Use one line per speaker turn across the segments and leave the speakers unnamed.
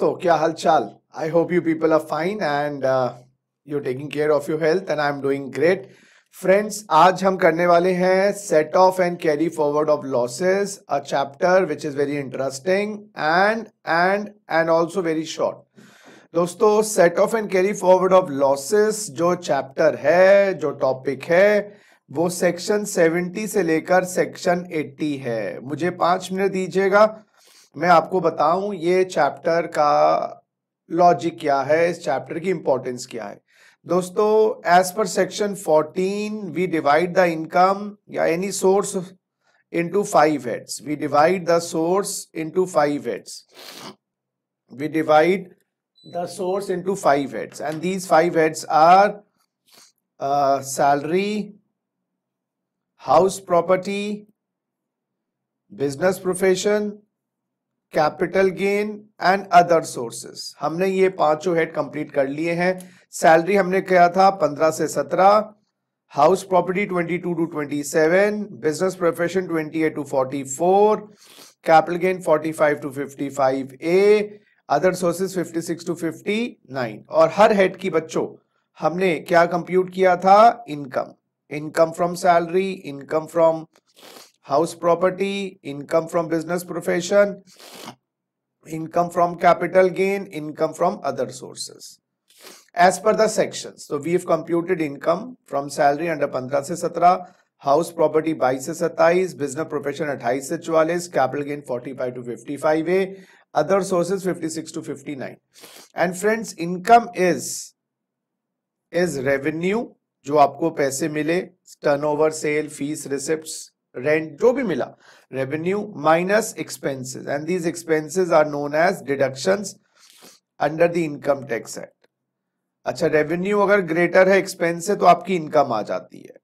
दोस्तों क्या हाल चाल I hope you people are fine and you taking care of your health and I am doing great friends आज हम करने वाले हैं set off and carry forward of losses a chapter which is very interesting and and and also very short दोस्तों set off and carry forward of losses जो chapter है जो topic है वो सेक्शन 70 से लेकर सेक्शन 80 है मुझे पांच मिनट दीजिएगा मैं आपको बताऊं ये चैप्टर का लॉजिक क्या है इस चैप्टर की इंपॉर्टेंस क्या है दोस्तों as per section 14 we divide the income या any source into five heads we divide the source into five heads we divide the source into five heads and these five heads are salary house property business profession capital gain and other sources हमने ये पांचों head complete कर लिए हैं salary हमने किया था पंद्रह से सत्रह house property twenty two to twenty seven business profession eight to four capital gain forty five to fifty five A other sources fifty six to fifty nine और हर हेड की बच्चों हमने क्या कंप्यूट किया था income income from salary income from house property, income from business profession, income from capital gain, income from other sources. As per the sections, so we have computed income from salary under 15 से 17, house property 22 से 27, business profession 28 से 44, capital gain 45 to 55 a, other sources 56 to 59. And friends, income is is revenue जो आपको पैसे मिले turnover, sale, fees, receipts. Rent जो भी मिला revenue minus expenses and these expenses are known as deductions under the income tax act अच्छा revenue अगर greater है एक्सपेंस से तो आपकी इनकम आ जाती है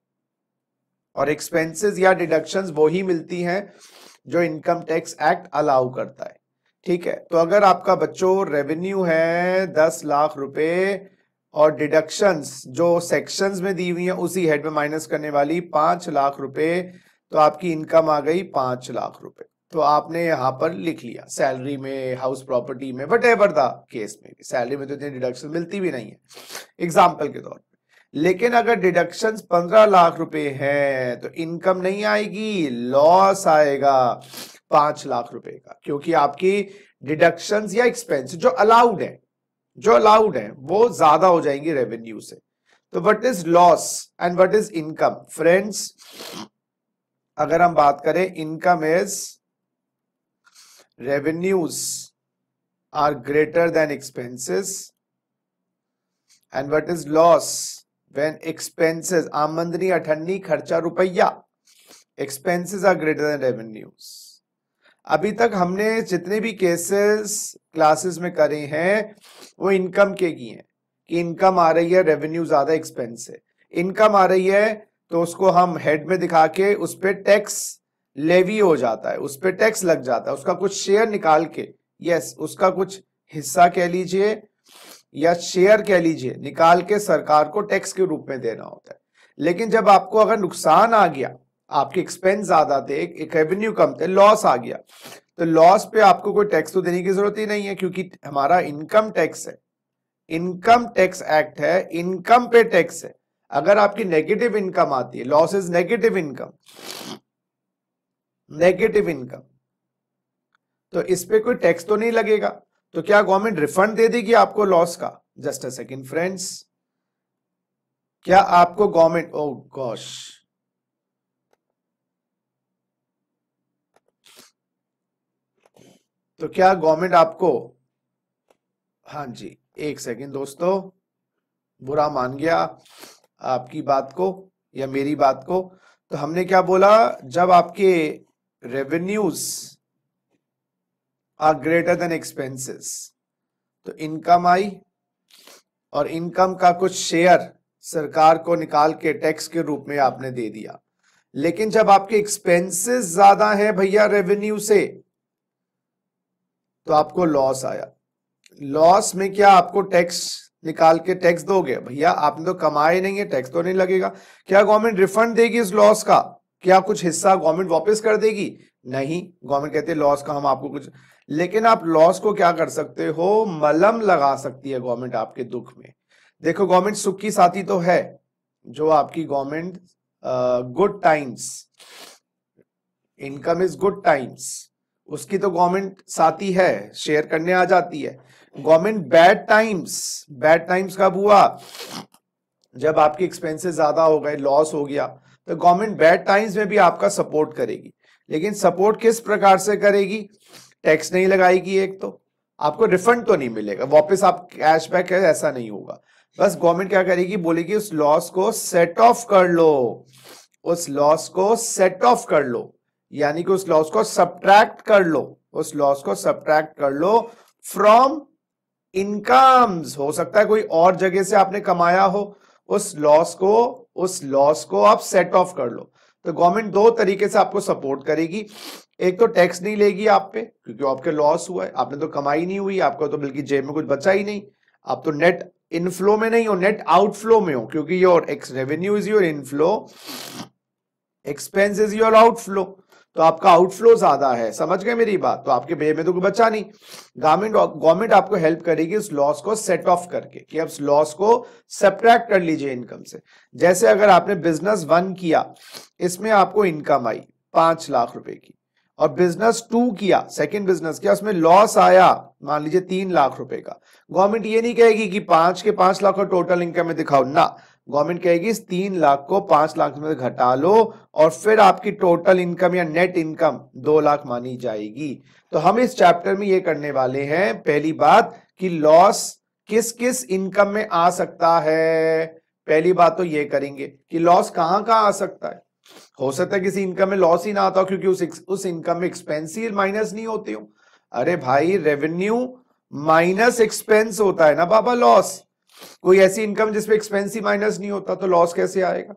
और एक्सपेंसेस या डिडक्शंस वही मिलती हैं जो इनकम टैक्स एक्ट अलाउ करता है ठीक है तो अगर आपका बच्चों रेवेन्यू है दस लाख रुपए और डिडक्शंस जो सेक्शंस में दी हुई है उसी हेड में माइनस करने वाली पांच लाख रुपए तो आपकी इनकम आ गई पांच लाख रुपए तो आपने यहाँ पर लिख लिया सैलरी में हाउस प्रॉपर्टी में वट एवर द केस में सैलरी में तो इतनी डिडक्शन मिलती भी नहीं है एग्जाम्पल के तौर पर लेकिन अगर डिडक्शन पंद्रह लाख रुपए है तो इनकम नहीं आएगी लॉस आएगा पांच लाख रुपए का क्योंकि आपकी डिडक्शन या एक्सपेंस जो अलाउड है जो अलाउड है वो ज्यादा हो जाएंगी रेवेन्यू से तो what is loss and what is income friends अगर हम बात करें income is revenues are greater than expenses and what is loss when expenses आमदनी अठन्नी खर्चा रुपया expenses are greater than revenues अभी तक हमने जितने भी केसेस क्लासेस में करे हैं वो इनकम के किए हैं कि इनकम आ रही है रेवेन्यू ज्यादा एक्सपेंस है इनकम आ रही है तो उसको हम हेड में दिखा के उस पर टैक्स लेवी हो जाता है उस पर टैक्स लग जाता है उसका कुछ शेयर निकाल के यस उसका कुछ हिस्सा कह लीजिए या शेयर कह लीजिए निकाल के सरकार को टैक्स के रूप में देना होता है लेकिन जब आपको अगर नुकसान आ गया आपके एक्सपेंस ज्यादा थे एक रेवेन्यू कम थे लॉस आ गया तो लॉस पे आपको कोई टैक्स तो देने की जरूरत ही नहीं है क्योंकि हमारा इनकम टैक्स है इनकम टैक्स एक्ट है इनकम पे टैक्स है अगर आपकी नेगेटिव इनकम आती है loss is negative income negative income तो इस पर कोई टैक्स तो नहीं लगेगा तो क्या गवर्नमेंट रिफंड दे देगी आपको लॉस का जस्ट अ सेकेंड फ्रेंड्स क्या आपको गवर्नमेंट ओ गॉश तो क्या गवर्नमेंट आपको हाँ जी एक सेकेंड दोस्तों बुरा मान गया आपकी बात को या मेरी बात को तो हमने क्या बोला जब आपके revenues are greater than expenses तो इनकम आई और इनकम का कुछ शेयर सरकार को निकाल के टैक्स के रूप में आपने दे दिया लेकिन जब आपके एक्सपेंसेस ज्यादा हैं भैया रेवेन्यू से तो आपको लॉस आया लॉस में क्या आपको टैक्स निकाल के टैक्स दोगे भैया आपने तो कमाए नहीं है टैक्स तो नहीं लगेगा क्या गवर्नमेंट रिफंड देगी इस लॉस का क्या कुछ हिस्सा गवर्नमेंट वापस कर देगी नहीं गवर्नमेंट कहते लॉस का हम आपको कुछ लेकिन आप लॉस को क्या कर सकते हो मलम लगा सकती है गवर्नमेंट आपके दुख में देखो गवर्नमेंट सुख की साथी तो है जो आपकी government good times income is good times उसकी तो गवर्नमेंट साथी है शेयर करने आ जाती है government bad times bad times कब हुआ जब आपके एक्सपेंसेस ज्यादा हो गए लॉस हो गया तो गवर्नमेंट बैड टाइम्स में भी आपका सपोर्ट करेगी लेकिन सपोर्ट किस प्रकार से करेगी टैक्स नहीं लगाएगी एक तो आपको रिफंड तो नहीं मिलेगा वापस आप कैशबैक है ऐसा नहीं होगा बस गवर्नमेंट क्या करेगी बोलेगी उस लॉस को सेट ऑफ कर लो उस लॉस को सेट ऑफ कर लो यानी कि उस लॉस को सब्ट्रैक्ट कर लो उस लॉस को सब्ट्रैक्ट कर लो फ्रॉम इनकम्स हो सकता है कोई और जगह से आपने कमाया हो उस लॉस को उस लॉस को आप सेट ऑफ कर लो तो गवर्नमेंट दो तरीके से आपको सपोर्ट करेगी एक तो टैक्स नहीं लेगी आप पे क्योंकि आपके लॉस हुआ है आपने तो कमाई नहीं हुई आपको तो बल्कि जेब में कुछ बचा ही नहीं आप तो नेट इनफ्लो में नहीं हो नेट आउटफ्लो में हो क्योंकि your x revenue is your inflow expense is your outflow तो आपका आउटफ्लो ज्यादा है समझ गए मेरी बात तो आपके बे में तो कोई बचा नहीं गवर्नमेंट गवर्नमेंट आपको हेल्प करेगी उस लॉस को सेट ऑफ करके कि अब लॉस को सेपरेट कर लीजिए इनकम से जैसे अगर आपने बिजनेस वन किया इसमें आपको इनकम आई पांच लाख रुपए की और बिजनेस टू किया सेकंड बिजनेस किया उसमें लॉस आया मान लीजिए तीन लाख रुपए का गवर्नमेंट ये नहीं कहेगी कि पांच के पांच लाख का टोटल इनकम में दिखाओ ना गवर्नमेंट कहेगी इस तीन लाख को पांच लाख में घटा लो और फिर आपकी टोटल इनकम या नेट इनकम दो लाख मानी जाएगी तो हम इस चैप्टर में ये करने वाले हैं पहली बात कि लॉस किस किस इनकम में आ सकता है पहली बात तो ये करेंगे कि लॉस कहाँ कहाँ आ सकता है हो सकता है किसी इनकम में लॉस ही ना आता हो क्योंकि उस उस इनकम में एक्सपेंस ही माइनस नहीं होते हो अरे भाई रेवेन्यू माइनस एक्सपेंस होता है ना बाबा लॉस कोई ऐसी इनकम जिसमें एक्सपेंस ही माइनस नहीं होता तो लॉस कैसे आएगा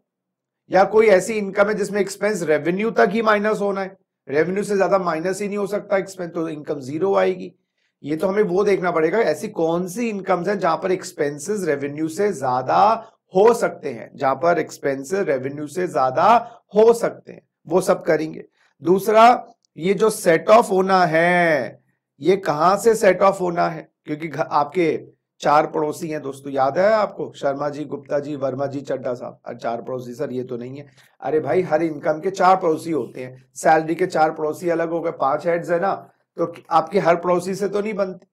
या कोई ऐसी इनकम है जिसमें एक्सपेंस रेवेन्यू तक ही माइनस होना है रेवेन्यू से ज्यादा माइनस ही नहीं हो सकता एक्सपेंस तो इनकम जीरो आएगी ये तो हमें वो देखना पड़ेगा ऐसी कौन सी इनकम्स हैं जहां पर एक्सपेंसेस रेवेन्यू से ज्यादा हो सकते हैं जहां पर एक्सपेंसेस रेवेन्यू से ज्यादा हो सकते हैं वो सब करेंगे दूसरा ये जो सेट ऑफ होना है ये कहां से सेट ऑफ होना है क्योंकि आपके चार पड़ोसी हैं दोस्तों याद है आपको शर्मा जी गुप्ता जी वर्मा जी चड्डा साहब और चार पड़ोसी सर ये तो नहीं है अरे भाई हर इनकम के चार पड़ोसी होते हैं सैलरी के चार पड़ोसी अलग हो गए पांच हेड्स है ना तो आपके हर पड़ोसी से तो नहीं बनते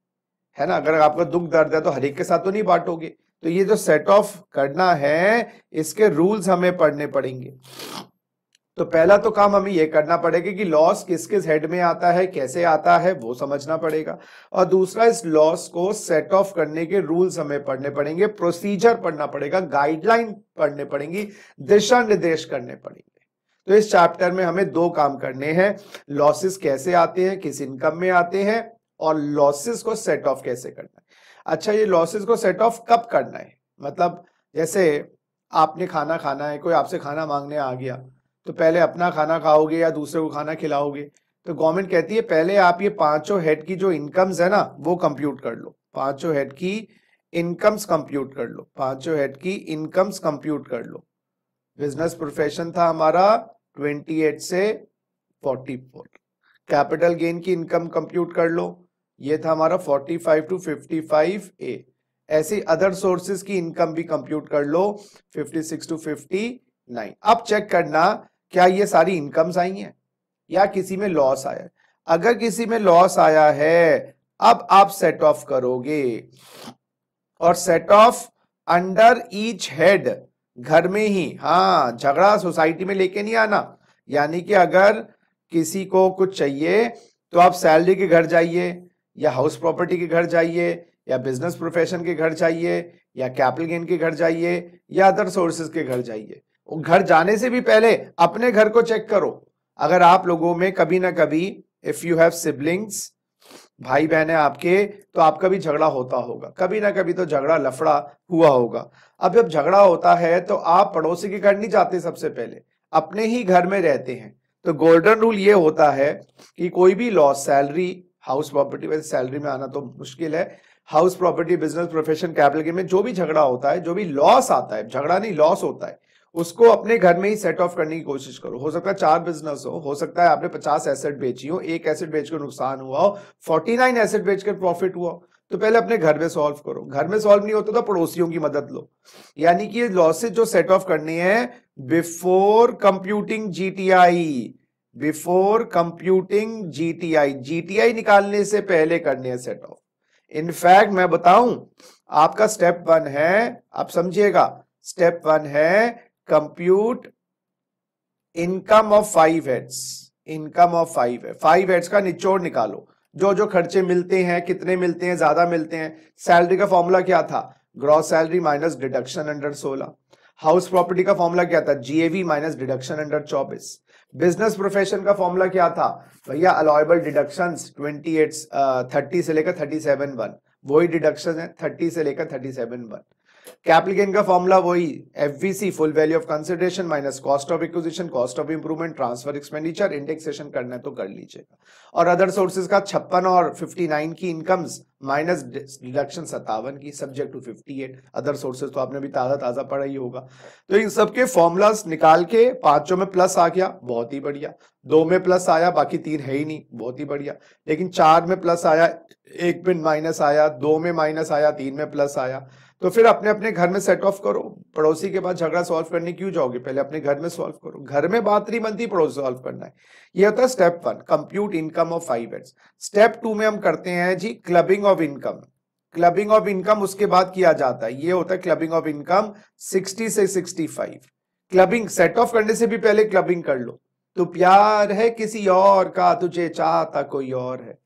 है ना अगर आपका दुख दर्द है तो हर एक के साथ तो नहीं बांटोगे तो ये जो सेट ऑफ करना है इसके रूल्स हमें पढ़ने पड़ेंगे तो पहला तो काम हमें यह करना पड़ेगा कि लॉस किस किस हेड में आता है कैसे आता है वो समझना पड़ेगा और दूसरा इस लॉस को सेट ऑफ करने के रूल्स हमें पढ़ने पड़ेंगे प्रोसीजर पढ़ना पड़ेगा गाइडलाइन पढ़ने पड़ेंगी दिशा निर्देश करने पड़ेंगे तो इस चैप्टर में हमें दो काम करने हैं लॉसेस कैसे आते हैं किस इनकम में आते हैं और लॉसेस को सेट ऑफ कैसे करना है अच्छा ये लॉसेस को सेट ऑफ कब करना है मतलब जैसे आपने खाना खाना है कोई आपसे खाना मांगने आ गया तो पहले अपना खाना खाओगे या दूसरे को खाना खिलाओगे तो गवर्नमेंट कहती है पहले आप ये पांचों हेड की जो इनकम्स है ना वो कंप्यूट कर लो पांचों हेड की इनकम्स कंप्यूट कर लो पांचों हेड की इनकम्स कंप्यूट कर लो बिजनेस प्रोफेशन था हमारा 28 से 44 कैपिटल गेन की इनकम कंप्यूट कर लो ये था हमारा 45 टू 55 ए ऐसी अदर सोर्सेस की इनकम भी कंप्यूट कर लो 56 टू 59 अब चेक करना क्या ये सारी इनकम्स आई हैं या किसी में लॉस आया है अगर किसी में लॉस आया है अब आप सेट ऑफ करोगे और set off under each head घर में ही हाँ झगड़ा सोसाइटी में लेके नहीं आना यानी कि अगर किसी को कुछ चाहिए तो आप सैलरी के घर जाइए या हाउस प्रॉपर्टी के घर जाइए या बिजनेस प्रोफेशन के घर जाइए या कैपिटल गेन के घर जाइए या अदर सोर्सेज के घर जाइए घर जाने से भी पहले अपने घर को चेक करो अगर आप लोगों में कभी ना कभी इफ यू हैव सिबलिंग्स भाई बहन है आपके तो आपका भी झगड़ा होता होगा कभी ना कभी तो झगड़ा लफड़ा हुआ होगा अब जब झगड़ा होता है तो आप पड़ोसी के घर नहीं जाते सबसे पहले अपने ही घर में रहते हैं तो गोल्डन रूल ये होता है कि कोई भी लॉस सैलरी हाउस प्रॉपर्टी वैसे सैलरी में आना तो मुश्किल है house property business profession capital में जो भी झगड़ा होता है जो भी लॉस आता है झगड़ा नहीं लॉस होता है उसको अपने घर में ही सेट ऑफ करने की कोशिश करो हो सकता है चार बिजनेस हो हो सकता है आपने पचास एसेट बेची हो एक एसेट बेचकर नुकसान हुआ हो फोर्टी नाइन एसेट बेचकर प्रॉफिट हुआ तो पहले अपने घर में सॉल्व करो घर में सॉल्व नहीं होता तो पड़ोसियों की मदद लो यानी कि लॉसेज जो सेट ऑफ करनी है before computing GTI before computing GTI GTI निकालने से पहले करनी है सेट ऑफ इनफैक्ट मैं बताऊं आपका स्टेप वन है आप समझिएगा स्टेप वन है compute income of five heads income of five है फाइव हेड्स का निचोड़ निकालो जो जो खर्चे मिलते हैं कितने मिलते हैं ज्यादा मिलते हैं सैलरी का फॉर्मूला क्या था gross salary minus deduction under सोलह हाउस प्रॉपर्टी का फॉर्मूला क्या था जीएवी माइनस डिडक्शन अंडर चौबीस बिजनेस प्रोफेशन का फॉर्मूला क्या था भैया allowable deduction twenty eight thirty से लेकर थर्टी सेवन वन वही डिडक्शन है थर्टी से लेकर थर्टी सेवन वन कैप्लिकेन का फॉर्मूला वही FVC full value of consideration minus cost of acquisition cost of improvement transfer expenditure indexation करना है तो कर लीजिएगा और अदर सोर्सेज का छप्पन और 59 की इनकम्स माइनस डिडक्शन सत्तावन की सब्जेक्ट टू 58 अदर सोर्सेज तो आपने भी ताजा ताजा पढ़ा ही होगा तो इन सबके फॉर्मूलाज निकाल के पांचों में प्लस आ गया बहुत ही बढ़िया दो में प्लस आया बाकी तीन है ही नहीं बहुत ही बढ़िया लेकिन चार में प्लस आया एक में माइनस आया दो में माइनस आया तीन में प्लस आया तो फिर अपने अपने घर में सेट ऑफ करो पड़ोसी के बाद झगड़ा सॉल्व करने क्यों जाओगे पहले अपने घर में सॉल्व करो घर में बात नहीं बनती पड़ोसी सॉल्व करना है ये होता है step one compute income of five heads step two में हम करते हैं जी clubbing of income clubbing of income उसके बाद किया जाता है ये होता है क्लबिंग ऑफ इनकम सिक्सटी से फाइव क्लबिंग सेट ऑफ करने से भी पहले क्लबिंग कर लो तो प्यार है किसी और का तुझे चाहता कोई और है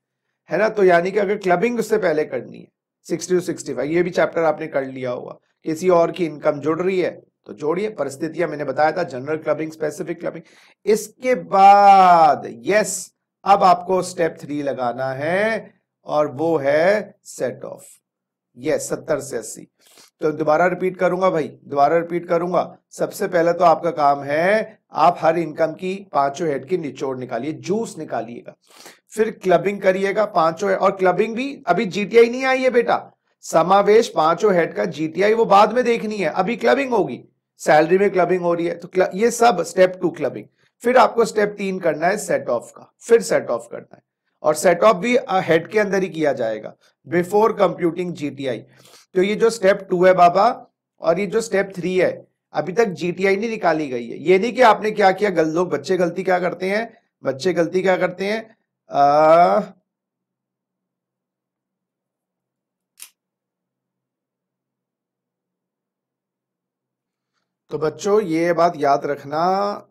है ना तो यानी कि अगर क्लबिंग उससे पहले करनी है सिक्सटी ये भी चैप्टर आपने कर लिया होगा किसी और की इनकम जुड़ रही है तो जोड़िए परिस्थितियां मैंने बताया था जनरल क्लबिंग स्पेसिफिक क्लबिंग इसके बाद यस अब आपको स्टेप थ्री लगाना है और वो है सेट ऑफ यस सत्तर से अस्सी तो दोबारा रिपीट करूंगा भाई दोबारा रिपीट करूंगा सबसे पहले तो आपका काम है आप हर इनकम की पांचों हेड की निचोड़ निकालिए जूस निकालिएगा फिर क्लबिंग करिएगा पांचों और क्लबिंग भी अभी जीटीआई नहीं आई है बेटा समावेश पांचों हेड का जीटीआई वो बाद में देखनी है अभी क्लबिंग होगी सैलरी में क्लबिंग हो रही है तो ये सब स्टेप टू क्लबिंग फिर आपको स्टेप तीन करना है सेट ऑफ का फिर सेट ऑफ करना है और सेट ऑफ भी हेड के अंदर ही किया जाएगा बिफोर कंप्यूटिंग जीटीआई तो ये जो स्टेप टू है बाबा और ये जो स्टेप थ्री है अभी तक जीटीआई नहीं निकाली गई है ये नहीं कि आपने क्या किया गल लोग बच्चे गलती क्या करते हैं बच्चे गलती क्या करते हैं Uh, तो बच्चों ये बात याद रखना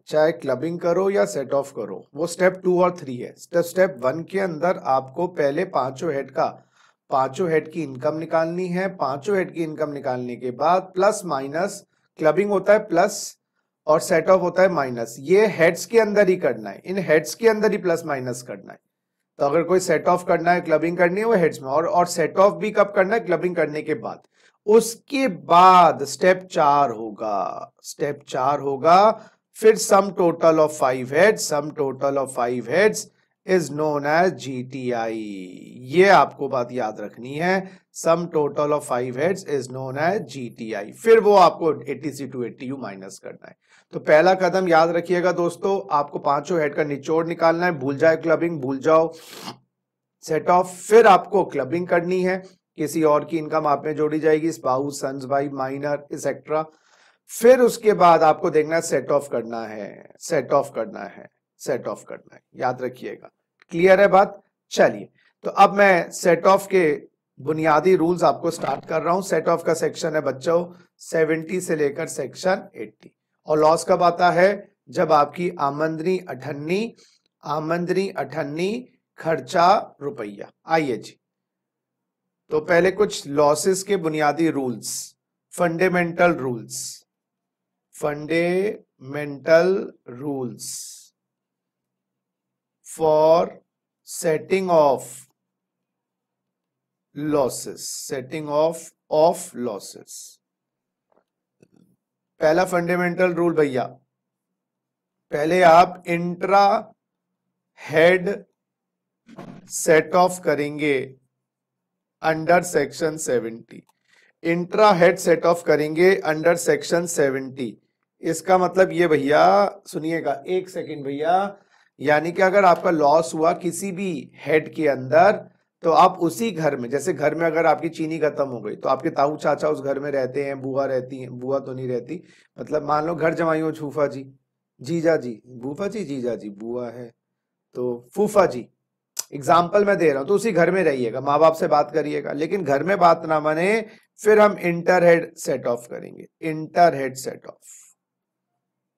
चाहे क्लबिंग करो या सेट ऑफ करो वो स्टेप टू और थ्री है स्टेप स्टेप वन के अंदर आपको पहले पांचों हेड का पांचों हेड की इनकम निकालनी है पांचों हेड की इनकम निकालने के बाद प्लस माइनस क्लबिंग होता है प्लस और सेट ऑफ होता है माइनस ये हेड्स के अंदर ही करना है इन हेड्स के अंदर ही प्लस माइनस करना है तो अगर कोई सेट ऑफ करना है क्लबिंग करनी है वो हेड्स में और और सेट ऑफ भी कब करना है क्लबिंग करने के बाद उसके बाद स्टेप चार होगा स्टेप चार होगा फिर sum total of five heads sum total of five heads is known as GTI ये आपको बात याद रखनी है sum total of five heads is known as GTI फिर वो आपको eighty C to eighty U minus करना है तो पहला कदम याद रखिएगा दोस्तों आपको पांचों हेड का निचोड़ निकालना है भूल जाए क्लबिंग भूल जाओ सेट ऑफ फिर आपको क्लबिंग करनी है किसी और की इनकम आप में जोड़ी जाएगी स्पाउस सन्स भाई माइनर एक्सेट्रा फिर उसके बाद आपको देखना है सेट ऑफ करना है सेट ऑफ करना है सेट ऑफ करना है याद रखिएगा क्लियर है बात चलिए तो अब मैं सेट ऑफ के बुनियादी रूल्स आपको स्टार्ट कर रहा हूं सेट ऑफ का सेक्शन है बच्चों 70 से लेकर सेक्शन 80 और लॉस कब आता है जब आपकी आमंदनी अठन्नी आमंदनी अठन्नी खर्चा रुपया आइए जी तो पहले कुछ लॉसेस के बुनियादी rules fundamental rules fundamental rules for setting off losses setting off off losses पहला फंडामेंटल रूल भैया पहले आप इंट्रा हेड सेट ऑफ करेंगे under section 70 intra head set off करेंगे अंडर सेक्शन 70 इसका मतलब ये भैया सुनिएगा एक सेकंड भैया यानी कि अगर आपका लॉस हुआ किसी भी हेड के अंदर तो आप उसी घर में जैसे घर में अगर आपकी चीनी खत्म हो गई तो आपके ताऊ चाचा उस घर में रहते हैं बुआ रहती हैं बुआ तो नहीं रहती मतलब मान लो घर जमाई हो छूफा जी जीजा जी बूफा जी जीजा जी बुआ है तो फूफा जी एग्जाम्पल मैं दे रहा हूँ तो उसी घर में रहिएगा माँ बाप से बात करिएगा लेकिन घर में बात ना माने फिर हम इंटरहेड सेट ऑफ करेंगे इंटरहेड सेट ऑफ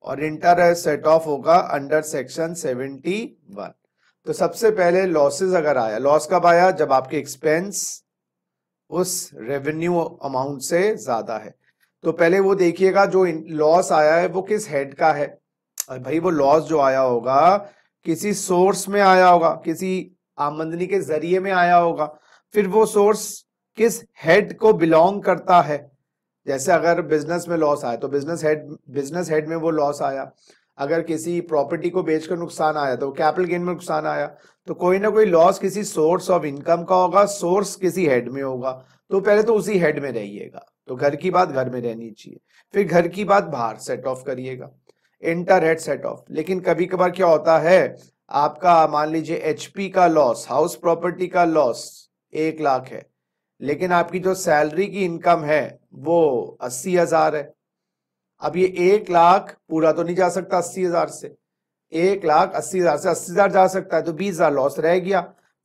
और इंटर सेट ऑफ होगा अंडर सेक्शन सेवेंटी वन तो सबसे पहले लॉसेज अगर आया लॉस कब आया जब आपके एक्सपेंस उस रेवेन्यू अमाउंट से ज्यादा है तो पहले वो देखिएगा जो लॉस आया है वो किस हेड का है और भाई वो लॉस जो आया होगा किसी सोर्स में आया होगा किसी आमदनी के जरिए में आया होगा फिर वो सोर्स किस हेड को बिलोंग करता है जैसे अगर बिजनेस में लॉस आया तो बिजनेस हेड बिजनेस हेड में वो लॉस आया अगर किसी प्रॉपर्टी को बेचकर नुकसान आया तो कैपिटल गेन में नुकसान आया तो कोई ना कोई लॉस किसी सोर्स ऑफ इनकम का होगा सोर्स किसी हेड में होगा तो पहले तो उसी हेड में रहिएगा तो घर की बात घर में रहनी चाहिए फिर घर की बात बाहर सेट ऑफ करिएगा इंटर हेड सेट ऑफ लेकिन कभी कभार क्या होता है आपका मान लीजिए एचपी का लॉस हाउस प्रॉपर्टी का लॉस एक लाख है लेकिन आपकी जो सैलरी की इनकम है वो अस्सी हजार है अब ये एक लाख पूरा तो नहीं जा सकता अस्सी हजार से एक लाख अस्सी हजार से अस्सी हजार जा सकता है तो बीस हजार लॉस रह गया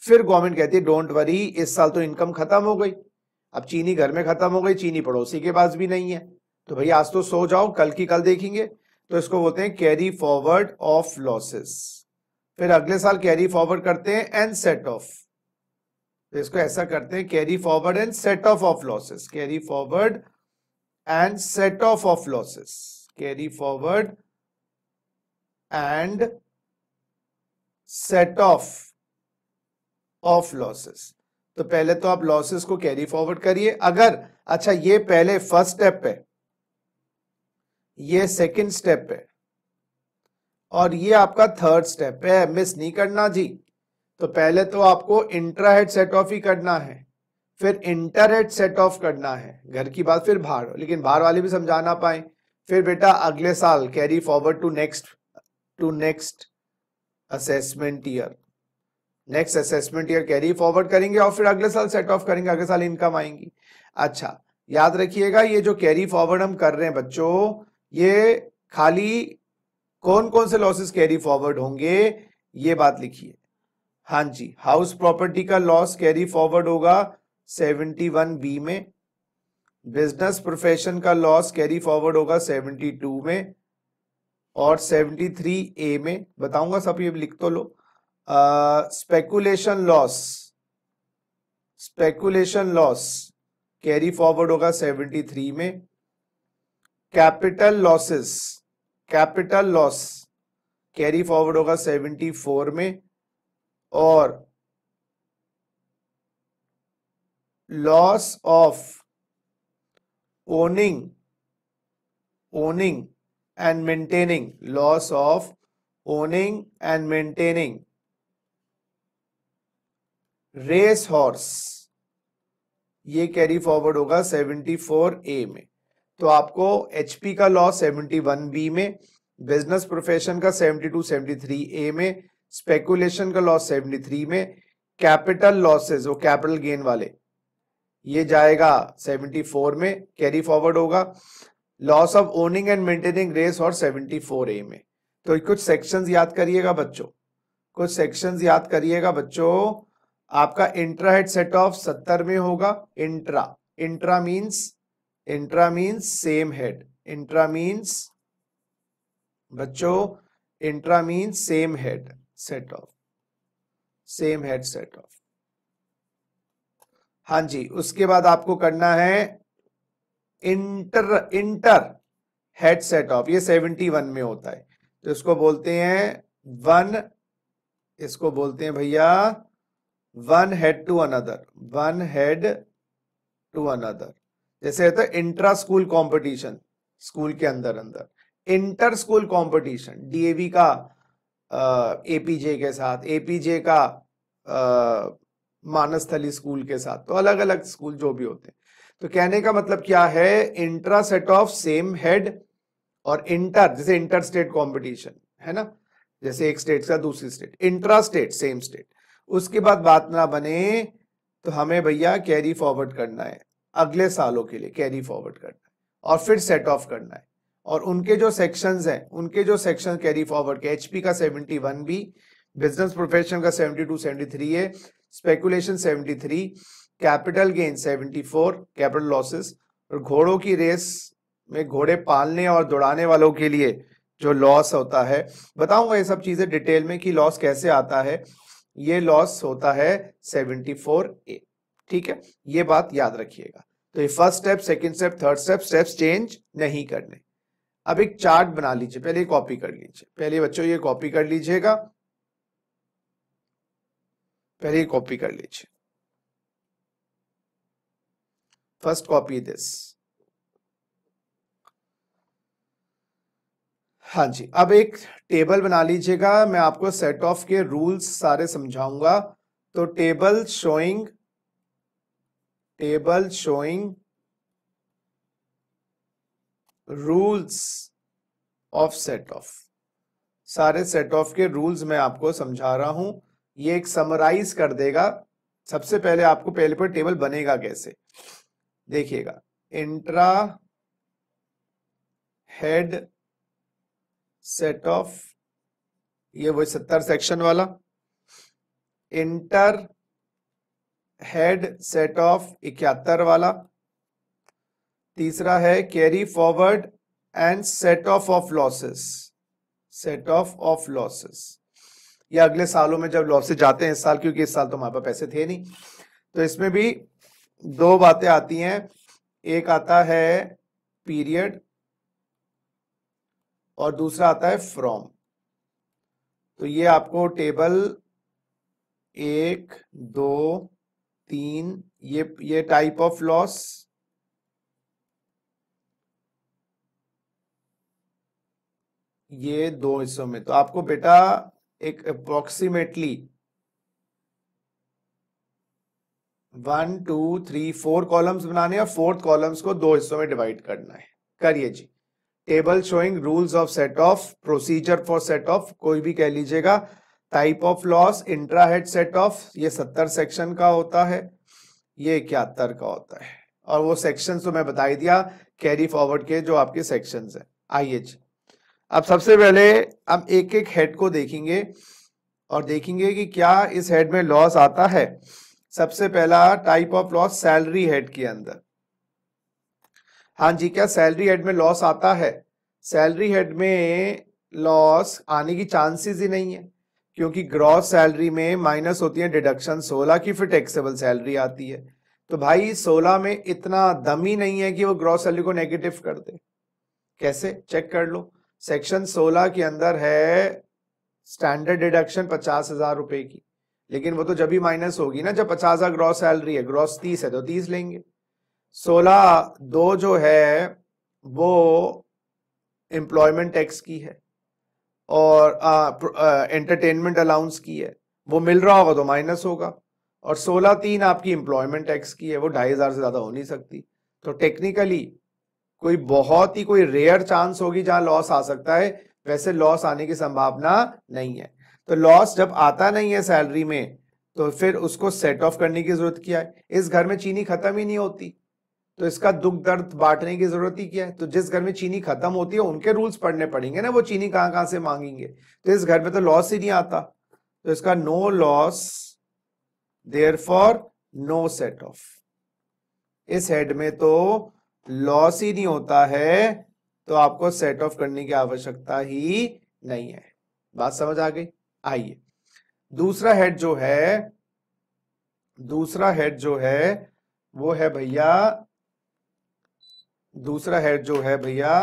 फिर गवर्नमेंट कहती है डोंट वरी इस साल तो इनकम खत्म हो गई अब चीनी घर में खत्म हो गई चीनी पड़ोसी के पास भी नहीं है तो भैया आज तो सो जाओ कल की कल देखेंगे तो इसको बोलते हैं कैरी फॉरवर्ड ऑफ लॉसेस फिर अगले साल कैरी फॉरवर्ड करते हैं एंड सेट ऑफ तो इसको ऐसा करते हैं carry forward and set off off losses carry forward and set off of losses carry forward and set off of losses तो पहले तो आप लॉसेस को कैरी फॉरवर्ड करिए अगर अच्छा ये पहले फर्स्ट स्टेप है ये second स्टेप है और ये आपका थर्ड स्टेप है मिस नहीं करना जी तो पहले तो आपको इंट्राहेड सेट ऑफ ही करना है फिर इंटरनेट सेट ऑफ करना है घर की बात फिर बाहर लेकिन बाहर वाले भी समझा ना पाए फिर बेटा अगले साल carry forward to next to next assessment year next assessment year carry forward करेंगे और फिर अगले साल सेट ऑफ करेंगे अगले साल इनकम आएंगी अच्छा याद रखिएगा ये जो कैरी फॉरवर्ड हम कर रहे हैं बच्चों ये खाली कौन कौन से लॉसेस कैरी फॉरवर्ड होंगे ये बात लिखिए हाँ जी हाउस प्रॉपर्टी का लॉस कैरी फॉरवर्ड होगा 71 बी में बिजनेस प्रोफेशन का लॉस कैरी फॉरवर्ड होगा 72 में और 73 ए में बताऊंगा सब ये लिख तो लो speculation loss speculation loss carry forward होगा 73 में capital losses capital loss carry forward होगा 74 में और loss of owning owning and maintaining loss of owning and maintaining race horse ये कैरी फॉरवर्ड होगा 74 ए में तो आपको एचपी का लॉस 71 बी में बिजनेस प्रोफेशन का 72 73 ए में स्पेकुलेशन का लॉस 73 में कैपिटल लॉसेस वो कैपिटल गेन वाले ये जाएगा 74 में कैरी फॉरवर्ड होगा loss of owning and maintaining race और 74 ए में तो कुछ सेक्शंस याद करिएगा बच्चों कुछ सेक्शंस याद करिएगा बच्चों आपका इंट्रा हेड सेट ऑफ 70 में होगा intra intra means intra means same head intra means बच्चों intra means same head set off same head set off हाँ जी उसके बाद आपको करना है inter inter head set off ये सेवेंटी वन में होता है तो इसको बोलते हैं वन इसको बोलते हैं भैया one head to another one head to another जैसे होता है इंट्रा स्कूल कंपटीशन स्कूल के अंदर अंदर इंटर स्कूल कंपटीशन डीएवी का एपीजे के साथ एपीजे का मानसथली स्कूल के साथ तो अलग अलग स्कूल जो भी होते हैं तो कहने का मतलब क्या है intra set off same head और इंटर जैसे इंटर स्टेट कॉम्पिटिशन है ना जैसे एक स्टेट का दूसरी state intra state same state उसके बाद बात ना बने तो हमें भैया कैरी फॉरवर्ड करना है अगले सालों के लिए कैरी फॉरवर्ड करना है और फिर सेट ऑफ करना है और उनके जो सेक्शंस हैं उनके जो सेक्शन कैरी फॉरवर्ड के एचपी का 71 भी बिजनेस प्रोफेशन का 72 73 है speculation 73 capital gain 74 capital losses और घोड़ों की रेस में घोड़े पालने और दौड़ाने वालों के लिए जो लॉस होता है बताऊंगा ये सब चीजें डिटेल में कि लॉस कैसे आता है ये लॉस होता है 74 ए ठीक है ये बात याद रखिएगा तो ये first step second step third step step change नहीं करने अब एक चार्ट बना लीजिए पहले कॉपी कर लीजिए पहले बच्चों ये कॉपी कर लीजिएगा पहले ये कॉपी कर लीजिए फर्स्ट कॉपी दिस हाँ जी अब एक टेबल बना लीजिएगा मैं आपको सेट ऑफ के रूल्स सारे समझाऊंगा तो table showing table showing rules of set off सारे सेट ऑफ के रूल्स मैं आपको समझा रहा हूं ये एक समराइज कर देगा सबसे पहले आपको पहले पर टेबल बनेगा कैसे देखिएगा इंट्रा हेड सेट ऑफ ये वो सत्तर सेक्शन वाला इंटर हेड सेट ऑफ इकहत्तर वाला तीसरा है carry forward and set off off losses set off off losses या अगले सालों में जब लॉसेज से जाते हैं इस साल क्योंकि इस साल तो हमारे पास पैसे थे नहीं तो इसमें भी दो बातें आती हैं एक आता है पीरियड और दूसरा आता है फ्रॉम तो ये आपको टेबल एक दो तीन ये ये टाइप ऑफ लॉस ये दो हिस्सों में तो आपको बेटा एक approximately one two three four columns बनाने और फोर्थ कॉलम्स को दो हिस्सों में डिवाइड करना है करिए जी table showing rules of set off procedure for set off कोई भी कह लीजिएगा type of loss intra head set off ये सत्तर सेक्शन का होता है ये इकहत्तर का होता है और वो सेक्शन तो मैं बताई दिया कैरी फॉरवर्ड के जो आपके सेक्शन है आइए जी अब सबसे पहले हम एक एक हेड को देखेंगे और देखेंगे कि क्या इस हेड में लॉस आता है सबसे पहला type of loss salary head के अंदर हाँ जी क्या सैलरी हेड में लॉस आता है सैलरी हेड में लॉस आने की चांसेस ही नहीं है क्योंकि ग्रॉस सैलरी में माइनस होती है डिडक्शन 16 की फिर टैक्सेबल सैलरी आती है तो भाई 16 में इतना दम ही नहीं है कि वो ग्रॉस सैलरी को नेगेटिव कर दे कैसे चेक कर लो सेक्शन 16 के अंदर है स्टैंडर्ड डिडक्शन पचास हजार रुपए की लेकिन वो तो जब भी माइनस होगी ना जब पचास हजार ग्रॉस सैलरी है ग्रॉस तीस है तो तीस लेंगे सोलह दो जो है वो एम्प्लॉयमेंट टैक्स की है और एंटरटेनमेंट अलाउंस की है वो मिल रहा होगा तो माइनस होगा और सोलह तीन आपकी एम्प्लॉयमेंट टैक्स की है वो ढाई हजार से ज्यादा हो नहीं सकती तो टेक्निकली कोई बहुत ही कोई रेयर चांस होगी जहां लॉस आ सकता है वैसे लॉस आने की संभावना नहीं है तो लॉस जब आता नहीं है सैलरी में तो फिर उसको सेट ऑफ करने की जरूरत क्या है इस घर में चीनी खत्म ही नहीं होती तो इसका दुख दर्द बांटने की जरूरत ही क्या है तो जिस घर में चीनी खत्म होती है उनके रूल्स पढ़ने पड़ेंगे ना वो चीनी कहाँ कहां से मांगेंगे तो इस घर में तो लॉस ही नहीं आता तो इसका no loss therefore no set off इस हेड में तो लॉस ही नहीं होता है तो आपको सेट ऑफ करने की आवश्यकता ही नहीं है बात समझ आ गई आइए दूसरा हेड जो है दूसरा हेड जो है वो है भैया दूसरा हेड जो है भैया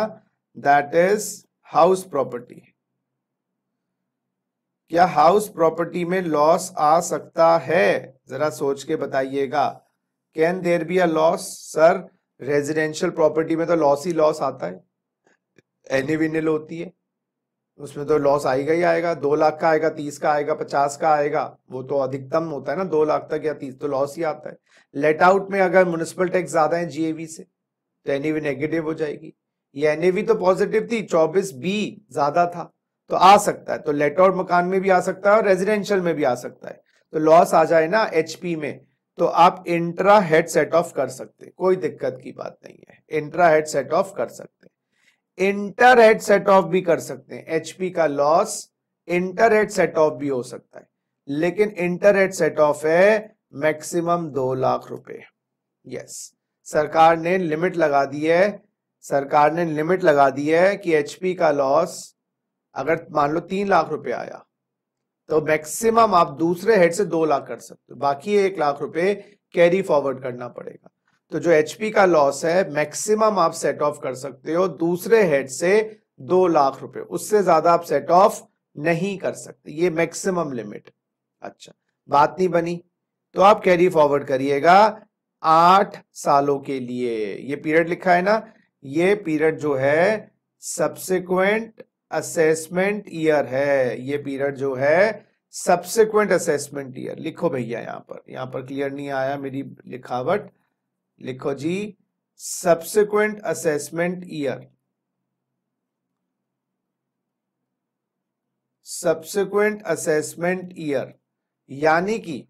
दैट इज हाउस प्रॉपर्टी क्या हाउस प्रॉपर्टी में लॉस आ सकता है जरा सोच के बताइएगा can there be a loss sir residential property में तो लॉस ही लॉस आता है एनी विनिल होती है उसमें तो लॉस आएगा ही आएगा दो लाख का आएगा तीस का आएगा पचास का आएगा वो तो अधिकतम होता है ना दो लाख तक या तीस तो लॉस ही आता है लेट आउट में अगर म्यूनिसिपल टैक्स ज्यादा है जीएवी से तो एनएवी नेगेटिव हो जाएगी ये एनएवी तो पॉजिटिव थी चौबीस बी ज्यादा था तो आ सकता है तो लेट आउट मकान में भी आ सकता है और रेजिडेंशियल में भी आ सकता है तो लॉस आ जाए ना एचपी में तो आप इंट्रा हेड सेट ऑफ कर सकते हैं कोई दिक्कत की बात नहीं है इंट्रा हेड सेट ऑफ कर सकते हैं इंटर हेड सेट ऑफ भी कर सकते हैं एचपी का loss inter head set off भी हो सकता है लेकिन इंटर हेड सेट ऑफ है मैक्सिमम दो लाख रुपए यस सरकार ने लिमिट लगा दी है सरकार ने लिमिट लगा दी है कि एचपी का लॉस अगर मान लो तीन लाख रुपए आया तो मैक्सिमम आप दूसरे हेड से दो लाख कर सकते हो बाकी एक लाख रुपए कैरी फॉरवर्ड करना पड़ेगा तो जो एचपी का लॉस है मैक्सिमम आप सेट ऑफ कर सकते हो दूसरे हेड से दो लाख रुपए उससे ज्यादा आप सेट ऑफ नहीं कर सकते ये मैक्सिमम लिमिट अच्छा बात नहीं बनी तो आप कैरी फॉरवर्ड करिएगा आठ सालों के लिए ये पीरियड लिखा है ना ये पीरियड जो है सब्सिक्वेंट असेसमेंट ईयर है ये पीरियड जो है सब्सिक्वेंट असेसमेंट ईयर लिखो भैया यहां पर यहां पर क्लियर नहीं आया मेरी लिखावट लिखो जी subsequent assessment year subsequent assessment year यानी कि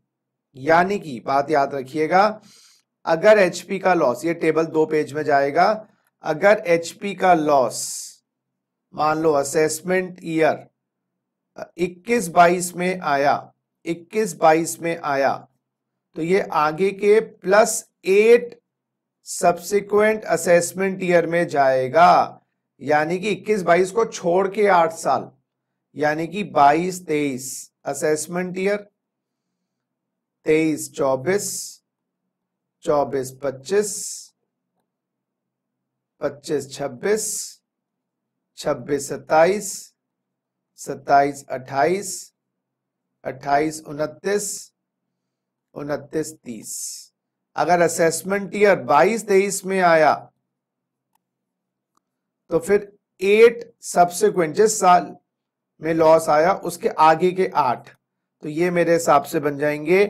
यानी कि बात याद रखिएगा अगर एचपी का लॉस ये टेबल दो पेज में जाएगा अगर एचपी का लॉस मान लो असेसमेंट ईयर 21 बाईस में आया 21 बाईस में आया तो ये आगे के plus eight subsequent assessment year में जाएगा यानी कि 21 बाईस को छोड़ के आठ साल यानी कि 22 23 असेसमेंट ईयर 23 24 चौबीस पच्चीस पच्चीस छब्बीस छब्बीस सत्ताईस सत्ताईस अट्ठाईस अट्ठाईस उनतीस उनतीस तीस अगर असेसमेंट ईयर बाईस तेईस में आया तो फिर एट सब्सिक्वेंट जिस साल में लॉस आया उसके आगे के आठ तो ये मेरे हिसाब से बन जाएंगे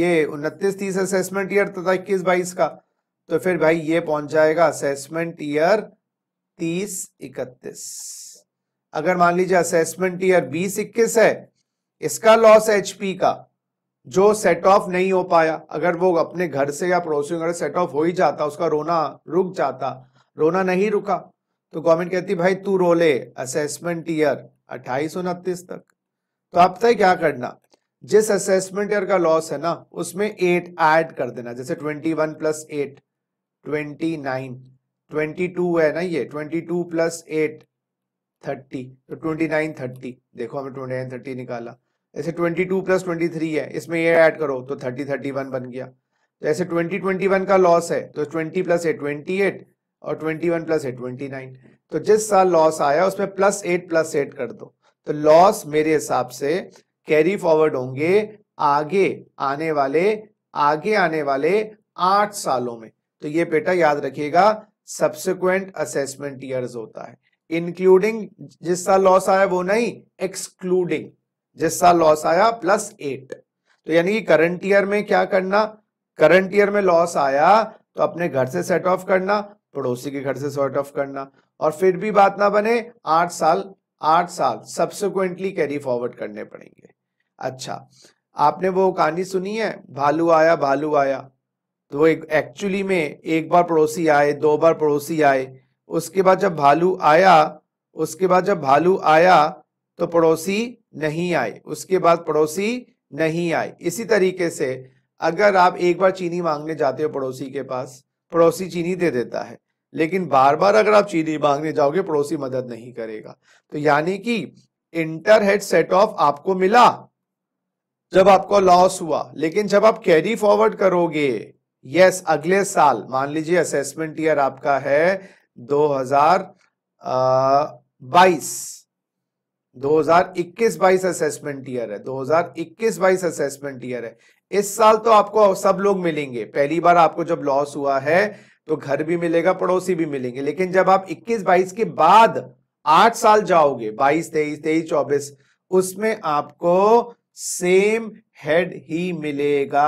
ये उनतीस तीस असेसमेंट ईयर तथा इक्कीस बाईस का तो फिर भाई ये पहुंच जाएगा असेसमेंट ईयर तीस इकतीस अगर मान लीजिए असेसमेंट ईयर बीस इक्कीस है इसका लॉस एचपी का जो सेट ऑफ नहीं हो पाया अगर वो अपने घर से या पड़ोसियों घर सेट ऑफ हो ही जाता उसका रोना रुक जाता रोना नहीं रुका तो गवर्नमेंट कहती भाई तू रो ले असेसमेंट ईयर अट्ठाईस उनतीस तक तो आप तय क्या करना जिस असेसमेंट ईयर का लॉस है ना उसमें एट ऐड कर देना जैसे twenty one plus eight twenty nine twenty two है ना ये twenty two plus eight thirty तो ट्वेंटी नाइन थर्टी देखो हमें ट्वेंटी नाइन थर्टी निकाला ऐसे twenty two plus twenty three है इसमें ये ऐड करो तो थर्टी थर्टी वन बन गया तो ऐसे ट्वेंटी ट्वेंटी वन का लॉस है तो twenty plus eight twenty eight और twenty one plus eight twenty nine तो जिस साल लॉस आया उसमें प्लस एट प्लस एट कर दो तो लॉस मेरे हिसाब से कैरी फॉरवर्ड होंगे आगे आने वाले आगे आने वाले आठ सालों में तो ये बेटा याद रखिएगा सब्सिक्वेंट असेसमेंट ईयर्स होता है इंक्लूडिंग जिस साल लॉस आया वो नहीं एक्सक्लूडिंग जिस साल लॉस आया प्लस एट तो यानी कि करंट ईयर में क्या करना करंट ईयर में लॉस आया तो अपने घर से सेट ऑफ करना पड़ोसी के घर से सेट ऑफ करना और फिर भी बात ना बने आठ साल आठ साल सब्सिक्वेंटली कैरी फॉरवर्ड करने पड़ेंगे अच्छा आपने वो कहानी सुनी है भालू आया भालू आया तो एक एक्चुअली में एक बार पड़ोसी आए दो बार पड़ोसी आए उसके बाद जब भालू आया उसके बाद जब भालू आया तो पड़ोसी नहीं आए उसके बाद पड़ोसी नहीं आए इसी तरीके से अगर आप एक बार चीनी मांगने जाते हो पड़ोसी के पास पड़ोसी चीनी दे देता है लेकिन बार बार अगर आप चीनी मांगने जाओगे पड़ोसी मदद नहीं करेगा तो यानी कि इंटरहेड सेट ऑफ आपको मिला जब आपको लॉस हुआ लेकिन जब आप कैरी फॉरवर्ड करोगे यस yes, अगले साल मान लीजिए असेसमेंट ईयर आपका है 2022 2021-22 असेसमेंट ईयर है 2021-22 असेसमेंट ईयर है इस साल तो आपको सब लोग मिलेंगे पहली बार आपको जब लॉस हुआ है तो घर भी मिलेगा पड़ोसी भी मिलेंगे लेकिन जब आप 21-22 के बाद आठ साल जाओगे 22 23 23 24 उसमें आपको सेम हेड ही मिलेगा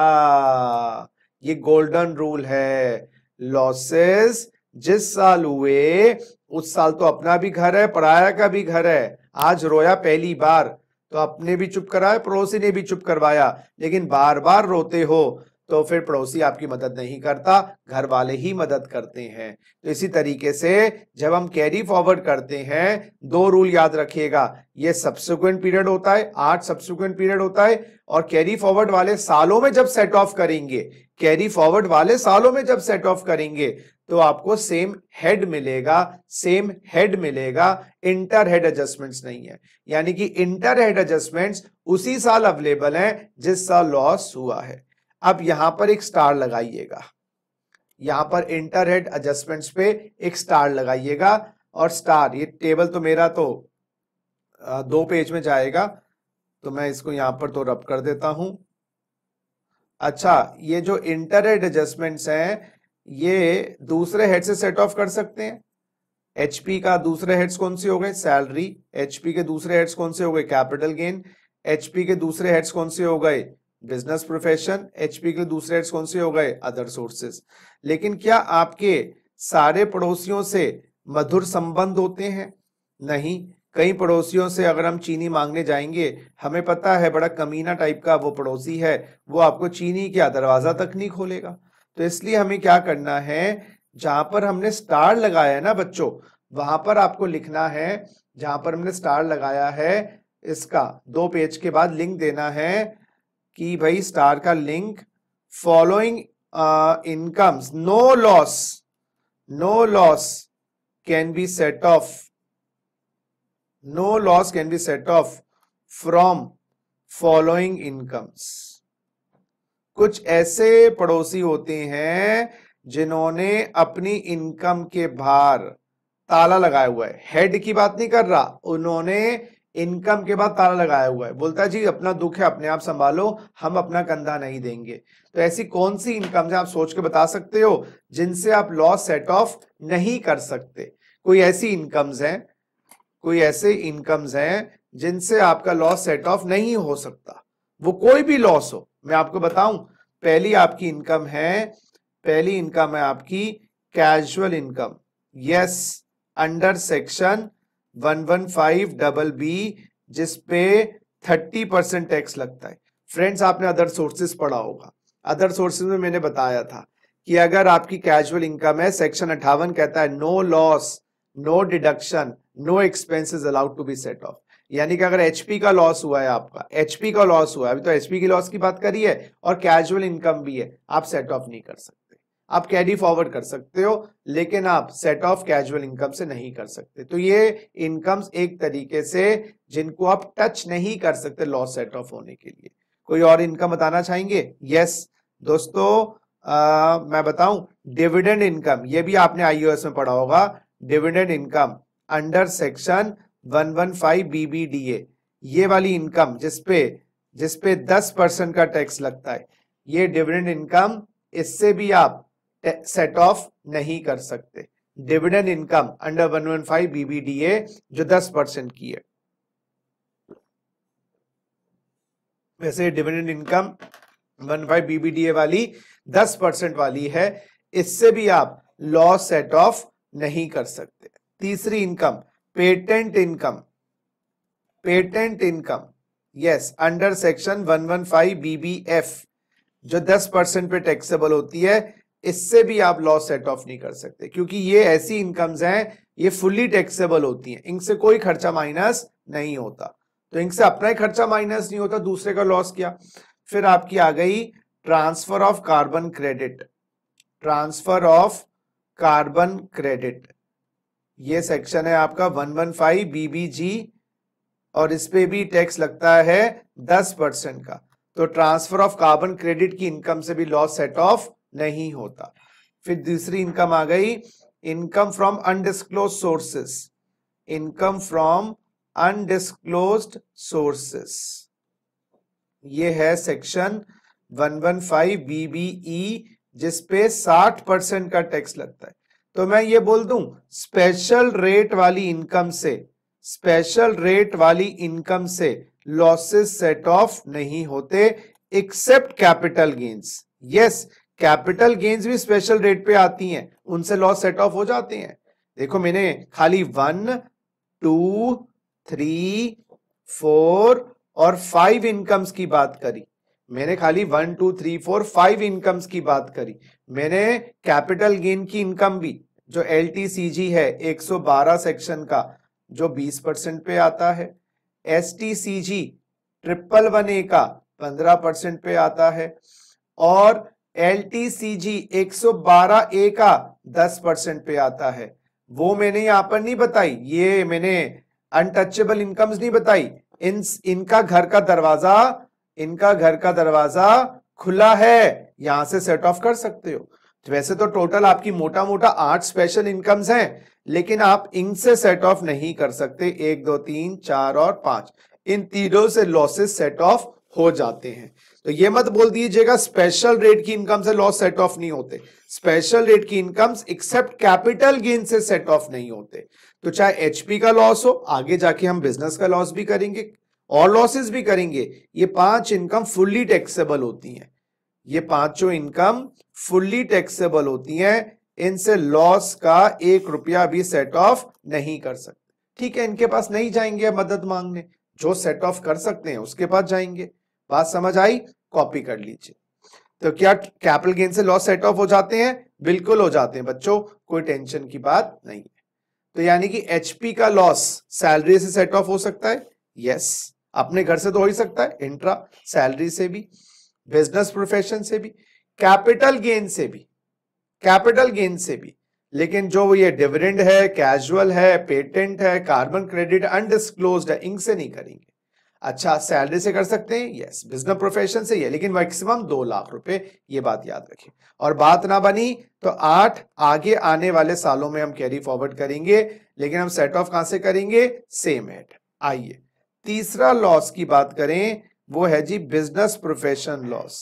ये गोल्डन रूल है लॉसेस जिस साल हुए उस साल तो अपना भी घर है पराया का भी घर है आज रोया पहली बार तो अपने भी चुप कराया पड़ोसी ने भी चुप करवाया लेकिन बार बार रोते हो तो फिर पड़ोसी आपकी मदद नहीं करता घर वाले ही मदद करते हैं तो इसी तरीके से जब हम कैरी फॉरवर्ड करते हैं दो रूल याद रखिएगा ये सब्सिक्वेंट पीरियड होता है आठ सब्सिक्वेंट पीरियड होता है और कैरी फॉरवर्ड वाले सालों में जब सेट ऑफ करेंगे कैरी फॉरवर्ड वाले सालों में जब सेट ऑफ करेंगे तो आपको सेम हेड मिलेगा सेम हेड मिलेगा इंटर हेड एडजस्टमेंट्स नहीं है यानी कि इंटर हेड एडजस्टमेंट्स उसी साल अवेलेबल हैं जिस साल लॉस हुआ है अब यहां पर एक स्टार लगाइएगा यहां पर इंटर हेड एडजस्टमेंट्स पे एक स्टार लगाइएगा और स्टार ये टेबल तो मेरा तो दो पेज में जाएगा तो मैं इसको यहां पर तो रब कर देता हूं अच्छा हाँ। ये जो इंटर हेड एडजस्टमेंट्स हैं ये दूसरे हेड से सेट ऑफ कर सकते हैं एचपी का दूसरे हेड्स कौन से हो गए सैलरी एचपी के दूसरे हेड्स कौन से हो गए कैपिटल गेन एचपी के दूसरे हेड्स कौन से हो गए बिजनेस प्रोफेशन एचपी के दूसरे हेड्स कौन से हो गए अदर सोर्सेस लेकिन क्या आपके सारे पड़ोसियों से मधुर संबंध होते हैं नहीं कई पड़ोसियों से अगर हम चीनी मांगने जाएंगे हमें पता है बड़ा कमीना टाइप का वो पड़ोसी है वो आपको चीनी क्या दरवाजा तक नहीं खोलेगा तो इसलिए हमें क्या करना है जहां पर हमने स्टार लगाया है ना बच्चों वहां पर आपको लिखना है जहां पर हमने स्टार लगाया है इसका दो पेज के बाद लिंक देना है कि भाई स्टार का link following incomes no loss no loss can be set off no loss can be set off from following incomes कुछ ऐसे पड़ोसी होते हैं जिन्होंने अपनी इनकम के बाहर ताला लगाया हुआ है हेड की बात नहीं कर रहा उन्होंने इनकम के बाद ताला लगाया हुआ है बोलता है जी अपना दुख है अपने आप संभालो हम अपना कंधा नहीं देंगे तो ऐसी कौन सी इनकम है आप सोच के बता सकते हो जिनसे आप लॉस सेट ऑफ नहीं कर सकते कोई ऐसी इनकम्स हैं कोई ऐसे इनकम्स हैं जिनसे आपका लॉस सेट ऑफ नहीं हो सकता वो कोई भी लॉस हो मैं आपको बताऊं पहली आपकी इनकम है पहली इनकम है आपकी casual income yes under section 115 double B जिस पे 30 परसेंट टैक्स लगता है फ्रेंड्स आपने अदर सोर्सेस पढ़ा होगा अदर सोर्सेज में मैंने बताया था कि अगर आपकी कैजुअल इनकम है सेक्शन अट्ठावन कहता है no loss no deduction no expenses allowed to be set off यानी कि अगर एचपी का लॉस हुआ है आपका एचपी का लॉस हुआ है अभी तो एचपी की लॉस की बात करी है और कैजुअल इनकम भी है आप सेट ऑफ नहीं कर सकते आप कैडी फॉरवर्ड कर सकते हो लेकिन आप सेट ऑफ कैजुअल इनकम से नहीं कर सकते तो ये इनकम्स एक तरीके से जिनको आप टच नहीं कर सकते लॉस सेट ऑफ होने के लिए कोई और इनकम बताना चाहेंगे यस दोस्तों आ, मैं बताऊं डिविडेंड इनकम ये भी आपने आईओएस में पढ़ा होगा dividend income under section 115 BBDA ये वाली इनकम जिसपे जिसपे 10 परसेंट का टैक्स लगता है ये डिविडेंड इनकम इससे भी आप सेट ऑफ नहीं कर सकते डिविडेंड इनकम अंडर 115 बीबीडीए जो 10 परसेंट की है वैसे डिविडेंड इनकम 1.5 बीबीडीए वाली 10 परसेंट वाली है इससे भी आप लॉस सेट ऑफ नहीं कर सकते तीसरी income patent income patent income yes under section 115 BBF जो 10 परसेंट पे टैक्सेबल होती है इससे भी आप लॉस सेट ऑफ नहीं कर सकते क्योंकि ये ऐसी इनकम्स हैं ये फुल्ली टैक्सेबल होती हैं इनसे कोई खर्चा माइनस नहीं होता तो इनसे अपना ही खर्चा माइनस नहीं होता दूसरे का लॉस किया फिर आपकी आ गई transfer of carbon credit transfer of carbon credit ये सेक्शन है आपका 115 बीबीजी और इस पे भी टैक्स लगता है 10 परसेंट का तो ट्रांसफर ऑफ कार्बन क्रेडिट की इनकम से भी लॉस सेट ऑफ नहीं होता फिर दूसरी इनकम आ गई income from undisclosed sources income from undisclosed sources ये है सेक्शन 115 बीबीई जिसपे 60 परसेंट का टैक्स लगता है तो मैं ये बोल दूं स्पेशल रेट वाली इनकम से स्पेशल रेट वाली इनकम से लॉसेस सेट ऑफ नहीं होते except capital gains yes capital gains भी स्पेशल रेट पे आती हैं उनसे लॉस सेट ऑफ हो जाते हैं देखो मैंने खाली वन टू थ्री फोर और फाइव इनकम्स की बात करी मैंने खाली one two three four five incomes की बात करी मैंने कैपिटल गेन की इनकम भी जो एल है 112 सेक्शन का जो 20 परसेंट पे आता है S T C G triple one A का 15 परसेंट पे आता है और एल टी सी जी एक ए का 10 परसेंट पे आता है वो मैंने यहाँ पर नहीं बताई ये मैंने अनटचेबल इनकम्स नहीं बताई इन इनका घर का दरवाजा इनका घर का दरवाजा खुला है यहां से सेट ऑफ कर सकते हो तो वैसे तो टोटल आपकी मोटा मोटा आठ स्पेशल इनकम्स हैं लेकिन आप इनसे सेट ऑफ नहीं कर सकते एक दो तीन चार और पांच इन तीनों से लॉसेस सेट ऑफ हो जाते हैं तो ये मत बोल दीजिएगा स्पेशल रेट की इनकम से लॉस सेट ऑफ नहीं होते स्पेशल रेट की इनकम्स एक्सेप्ट कैपिटल गेन से सेट ऑफ नहीं होते तो चाहे एचपी का लॉस हो आगे जाके हम बिजनेस का लॉस भी करेंगे और लॉसेस भी करेंगे ये पांच इनकम फुल्ली टैक्सेबल होती हैं ये पांचों इनकम फुल्ली टैक्सेबल होती हैं इनसे लॉस का एक रुपया भी सेट ऑफ नहीं कर सकते ठीक है इनके पास नहीं जाएंगे मदद मांगने जो सेट ऑफ कर सकते हैं उसके पास जाएंगे बात समझ आई कॉपी कर लीजिए तो क्या कैपिटल गेन से लॉस सेट ऑफ हो जाते हैं बिल्कुल हो जाते हैं बच्चों कोई टेंशन की बात नहीं है तो यानी कि एचपी का लॉस सैलरी से सेट ऑफ हो सकता है यस yes. अपने घर से तो हो ही सकता है इंट्रा सैलरी से भी बिजनेस प्रोफेशन से भी कैपिटल गेन से भी कैपिटल गेन से भी लेकिन जो ये डिविडेंड है कैजुअल है पेटेंट है कार्बन क्रेडिट अनडिस्क्लोज है इंक से नहीं करेंगे अच्छा सैलरी से कर सकते हैं यस बिजनेस प्रोफेशन से ये है लेकिन मैक्सिमम दो लाख रुपए ये बात याद रखें और बात ना बनी तो आठ आगे आने वाले सालों में हम कैरी फॉरवर्ड करेंगे लेकिन हम सेट ऑफ कहां से करेंगे सेम एट आइए तीसरा लॉस की बात करें वो है जी बिजनेस प्रोफेशन लॉस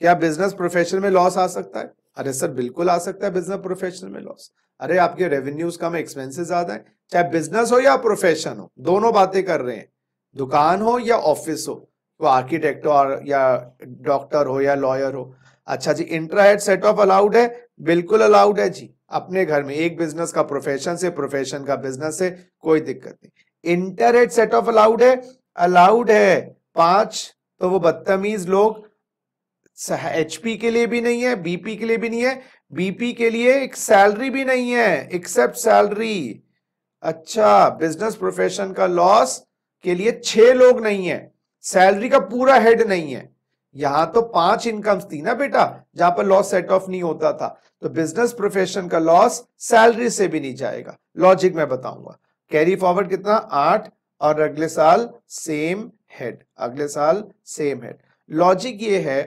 क्या बिजनेस प्रोफेशन में लॉस आ सकता है अरे सर बिल्कुल आ सकता है बिजनेस प्रोफेशन में लॉस अरे आपके रेवेन्यूज कम एक्सपेंसेस ज्यादा है चाहे बिजनेस हो या प्रोफेशन हो दोनों बातें कर रहे हैं दुकान हो या ऑफिस हो वो आर्किटेक्ट हो या डॉक्टर हो या लॉयर हो अच्छा जी इंट्राहेड सेट ऑफ अलाउड है बिल्कुल अलाउड है जी अपने घर में एक बिजनेस का प्रोफेशन से प्रोफेशन का बिजनेस से कोई दिक्कत नहीं inter head set off allowed है अलाउड है पांच तो वो बदतमीज लोग एचपी के लिए भी नहीं है बीपी के लिए भी नहीं है बीपी के लिए एक सैलरी भी नहीं है एक्सेप्ट सैलरी अच्छा बिजनेस प्रोफेशन का लॉस के लिए छह लोग नहीं है सैलरी का पूरा हेड नहीं है यहां तो पांच इनकम्स थी ना बेटा जहां पर लॉस सेट ऑफ नहीं होता था तो बिजनेस प्रोफेशन का लॉस सैलरी से भी नहीं जाएगा लॉजिक मैं बताऊंगा कैरी फॉरवर्ड कितना आठ और अगले साल सेम हेड अगले साल सेम हेड लॉजिक ये है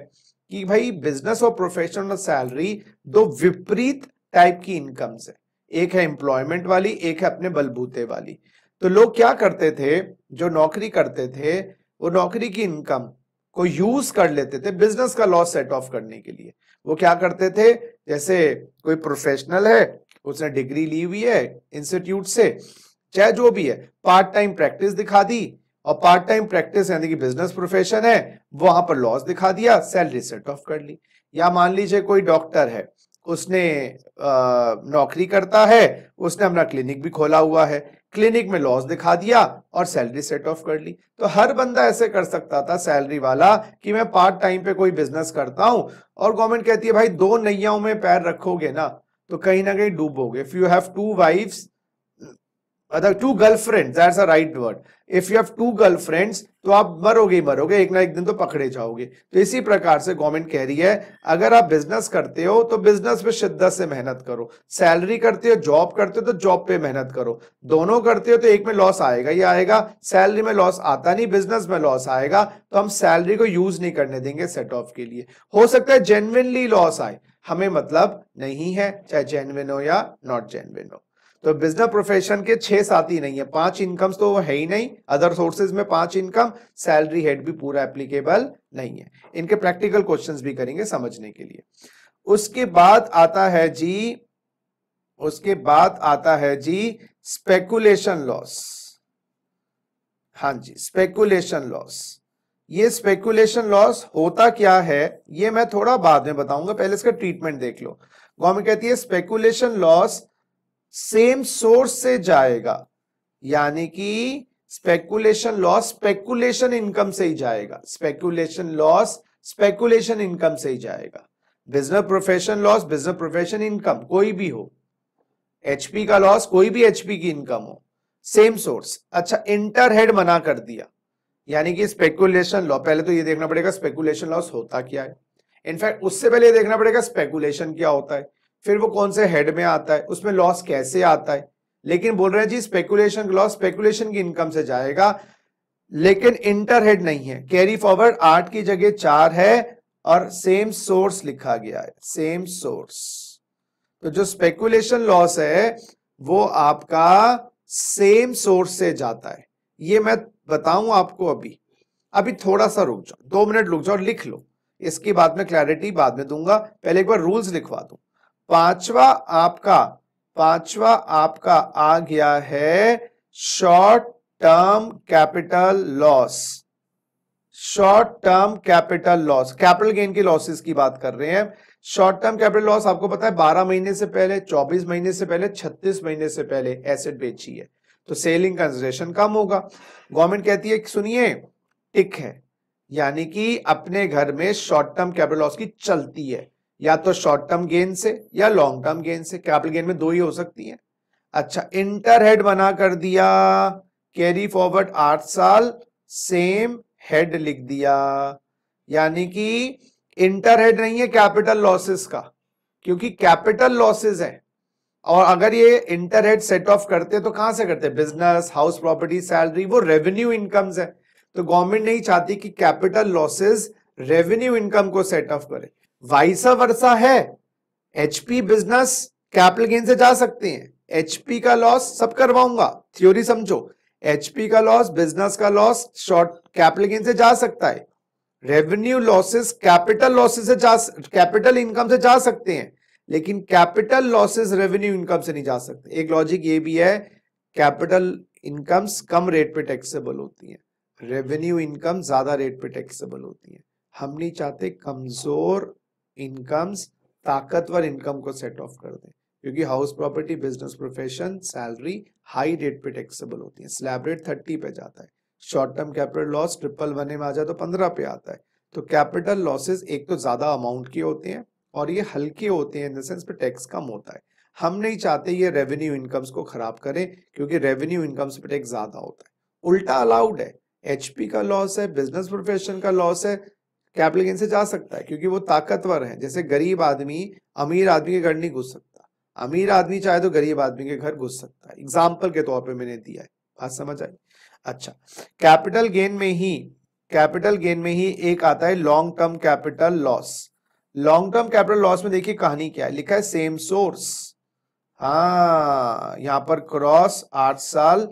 कि भाई बिजनेस और प्रोफेशनल सैलरी दो विपरीत टाइप की इनकम है एक है एम्प्लॉयमेंट वाली एक है अपने बलबूते वाली तो लोग क्या करते थे जो नौकरी करते थे वो नौकरी की इनकम को यूज कर लेते थे बिजनेस का लॉस सेट ऑफ करने के लिए वो क्या करते थे जैसे कोई प्रोफेशनल है उसने डिग्री ली हुई है इंस्टीट्यूट से चाहे जो भी है पार्ट टाइम प्रैक्टिस दिखा दी और पार्ट टाइम प्रैक्टिस यानी कि बिजनेस प्रोफेशन है वहां पर लॉस दिखा दिया सैलरी सेट ऑफ कर ली या मान लीजिए कोई डॉक्टर है उसने आ, नौकरी करता है उसने अपना क्लिनिक भी खोला हुआ है क्लिनिक में लॉस दिखा दिया और सैलरी सेट ऑफ कर ली तो हर बंदा ऐसे कर सकता था सैलरी वाला कि मैं पार्ट टाइम पे कोई बिजनेस करता हूं और गवर्नमेंट कहती है भाई दो नैयाओं में पैर रखोगे ना तो कहीं ना कहीं डूबोगे if you have two wives मतलब two girlfriends that's a right word if you have two girlfriends तो आप मरोगे ही मरोगे एक ना एक दिन तो पकड़े जाओगे तो इसी प्रकार से गवर्नमेंट कह रही है अगर आप बिजनेस करते हो तो बिजनेस पे शिद्दत से मेहनत करो सैलरी करते हो जॉब करते हो तो जॉब पे मेहनत करो दोनों करते हो तो एक में लॉस आएगा ही आएगा सैलरी में लॉस आता नहीं बिजनेस में लॉस आएगा तो हम सैलरी को यूज नहीं करने देंगे सेट ऑफ के लिए हो सकता है जेनविनली लॉस आए हमें मतलब नहीं है चाहे जेनविन हो या नॉट जेनविन हो तो बिजनेस प्रोफेशन के छह साथी नहीं है पांच इनकम्स तो है ही नहीं अदर सोर्सेज में पांच इनकम सैलरी हेड भी पूरा एप्लीकेबल नहीं है इनके प्रैक्टिकल क्वेश्चंस भी करेंगे समझने के लिए उसके बाद आता है जी उसके बाद आता है जी स्पेकुलेशन लॉस हाँ जी स्पेकुलेशन लॉस ये स्पेकुलेशन लॉस होता क्या है ये मैं थोड़ा बाद में बताऊंगा पहले इसका ट्रीटमेंट देख लो गवर्नमेंट कहती है स्पेकुलेशन लॉस सेम सोर्स से जाएगा यानी कि स्पेकुलेशन लॉस स्पेकुलेशन इनकम से ही जाएगा स्पेकुलेशन लॉस स्पेकुलेशन इनकम से ही जाएगा business profession loss business profession income कोई भी हो एचपी का लॉस कोई भी एचपी की इनकम हो सेम सोर्स अच्छा इंटर हेड मना कर दिया यानी कि स्पेकुलेशन लॉ पहले तो ये देखना पड़ेगा स्पेकुलेशन लॉस होता क्या है इनफैक्ट उससे पहले देखना पड़ेगा स्पेकुलेशन क्या होता है फिर वो कौन से हेड में आता है उसमें लॉस कैसे आता है लेकिन बोल रहे हैं जी स्पेकुलेशन लॉस स्पेकुलेशन की इनकम से जाएगा लेकिन इंटर हेड नहीं है कैरी फॉरवर्ड आठ की जगह चार है और सेम सोर्स लिखा गया है सेम सोर्स तो जो स्पेकुलेशन लॉस है वो आपका सेम सोर्स से जाता है ये मैं बताऊं आपको अभी अभी थोड़ा सा रुक जाओ दो मिनट रुक जाओ लिख लो इसकी बाद में क्लैरिटी बाद में दूंगा पहले एक बार रूल्स लिखवा दू पांचवा आपका पांचवा आपका आ गया है short term capital loss short term capital loss capital gain के लॉसेस की बात कर रहे हैं शॉर्ट टर्म कैपिटल लॉस आपको पता है 12 महीने से पहले 24 महीने से पहले 36 महीने से पहले एसेट बेची है तो सेलिंग कंसिडरेशन कम होगा गवर्नमेंट कहती है सुनिए टिक है यानी कि अपने घर में शॉर्ट टर्म कैपिटल लॉस की चलती है या तो शॉर्ट टर्म गेन से या लॉन्ग टर्म गेन से कैपिटल गेन में दो ही हो सकती है अच्छा इंटर हेड बना कर दिया कैरी फॉरवर्ड आठ साल सेम हेड लिख दिया यानी कि इंटर हेड नहीं है कैपिटल लॉसेस का क्योंकि कैपिटल लॉसेस है और अगर ये इंटर हेड सेट ऑफ करते तो कहां से करते बिजनेस हाउस प्रॉपर्टी सैलरी वो रेवेन्यू इनकम्स है तो गवर्नमेंट नहीं चाहती कि कैपिटल लॉसेस रेवेन्यू इनकम को सेट ऑफ करे वाइसा वर्षा है एचपी बिजनेस कैपिटल गेन से जा सकते हैं एचपी का लॉस सब करवाऊंगा थ्योरी समझो एचपी का लॉस बिजनेस का लॉस शॉर्ट कैपिटल गेन से जा सकता है रेवेन्यू लॉसेस कैपिटल लॉसेस से जा कैपिटल इनकम से जा सकते हैं लेकिन कैपिटल लॉसेस रेवेन्यू इनकम से नहीं जा सकते एक लॉजिक ये भी है कैपिटल इनकम्स कम रेट पे टैक्सेबल होती हैं रेवेन्यू इनकम ज्यादा रेट पे टैक्सेबल होती है हम नहीं चाहते कमजोर इनकम्स ताकतवर इनकम को सेट ऑफ कर दें क्योंकि house property business profession salary high rate पे टैक्सेबल होती है स्लैब रेट थर्टी पे जाता है short term capital loss triple one में आ जाए तो पंद्रह पे आता है तो कैपिटल लॉसेस एक तो ज्यादा अमाउंट के होते हैं और ये हल्के होते हैं इन द सेंस पे टैक्स कम होता है हम नहीं चाहते ये रेवेन्यू इनकम्स को खराब करें क्योंकि रेवेन्यू इनकम्स पे टैक्स ज्यादा होता है उल्टा अलाउड है एचपी का लॉस है बिजनेस प्रोफेशन का लॉस है कैपिटल गेन से जा सकता है क्योंकि वो ताकतवर है जैसे गरीब आदमी अमीर आदमी के घर नहीं घुस सकता अमीर आदमी चाहे तो गरीब आदमी के घर घुस सकता है एग्जाम्पल के तौर पर मैंने दिया है बात समझ आई अच्छा कैपिटल गेन में ही कैपिटल गेन में ही एक आता है long term capital loss long term capital loss में देखिए कहानी क्या है लिखा है सेम सोर्स हाँ यहाँ पर क्रॉस आठ साल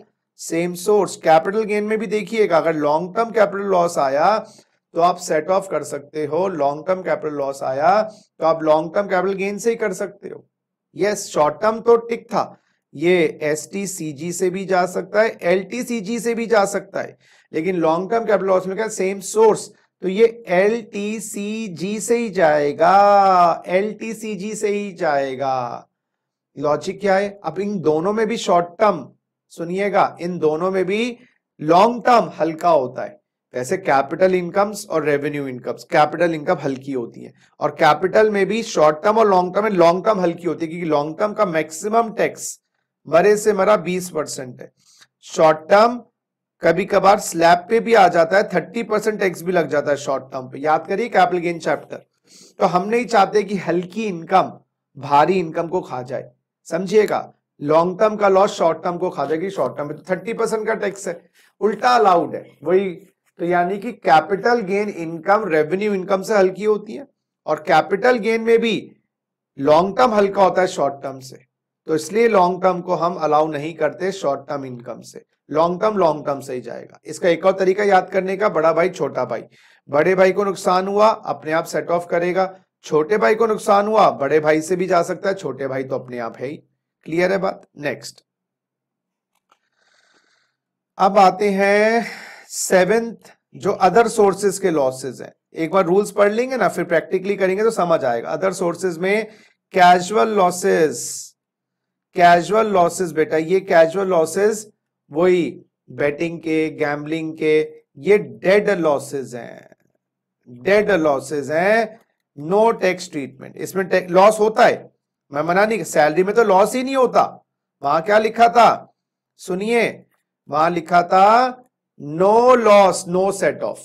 सेम सोर्स कैपिटल गेन में भी देखिएगा अगर लॉन्ग टर्म कैपिटल लॉस आया तो आप सेट ऑफ कर सकते हो लॉन्ग टर्म कैपिटल लॉस आया तो आप लॉन्ग टर्म कैपिटल गेन से ही कर सकते हो यस शॉर्ट टर्म तो टिक था ये एस से भी जा सकता है एल से भी जा सकता है लेकिन लॉन्ग टर्म कैपिटल लॉस में क्या सेम सोर्स तो ये एल से ही जाएगा एल से ही जाएगा लॉजिक क्या है अब इन दोनों में भी शॉर्ट टर्म सुनिएगा इन दोनों में भी लॉन्ग टर्म हल्का होता है ऐसे कैपिटल इनकम्स और रेवेन्यू इनकम्स कैपिटल इनकम हल्की होती है और कैपिटल में भी शॉर्ट टर्म और लॉन्ग टर्म में लॉन्ग टर्म हल्की होती है क्योंकि लॉन्ग टर्म का मैक्सिमम टैक्स मरे से मरा 20 परसेंट है शॉर्ट टर्म कभी कभार स्लैब पे भी आ जाता है 30 परसेंट टैक्स भी लग जाता है शॉर्ट टर्म पे याद करिए कैपिटल गेन चैप्टर तो हम नहीं चाहते कि हल्की इनकम भारी इनकम को खा जाए समझिएगा लॉन्ग टर्म का लॉस शॉर्ट टर्म को खा जाएगी शॉर्ट टर्म में तो थर्टी परसेंट का टैक्स है उल्टा अलाउड है वही तो यानी कि capital gain income revenue income से हल्की होती है और कैपिटल गेन में भी लॉन्ग टर्म हल्का होता है शॉर्ट टर्म से तो इसलिए लॉन्ग टर्म को हम अलाउ नहीं करते शॉर्ट टर्म इनकम से लॉन्ग टर्म लॉन्ग टर्म से ही जाएगा इसका एक और तरीका याद करने का बड़ा भाई छोटा भाई बड़े भाई को नुकसान हुआ अपने आप सेट ऑफ करेगा छोटे भाई को नुकसान हुआ बड़े भाई से भी जा सकता है छोटे भाई तो अपने आप है ही क्लियर है बात नेक्स्ट अब आते हैं सेवेंथ जो अदर सोर्सेज के लॉसेज हैं एक बार रूल्स पढ़ लेंगे ना फिर प्रैक्टिकली करेंगे तो समझ आएगा अदर सोर्सेज में कैजुअल लॉसेज कैजुअल लॉसेज बेटा ये कैजुअल लॉसेज वही बेटिंग के गैम्बलिंग के ये डेड लॉसेज हैं डेड लॉसेज हैं नो टैक्स ट्रीटमेंट इसमें लॉस होता है मैं मना नहीं सैलरी में तो लॉस ही नहीं होता वहां क्या लिखा था सुनिए वहां लिखा था no loss no set off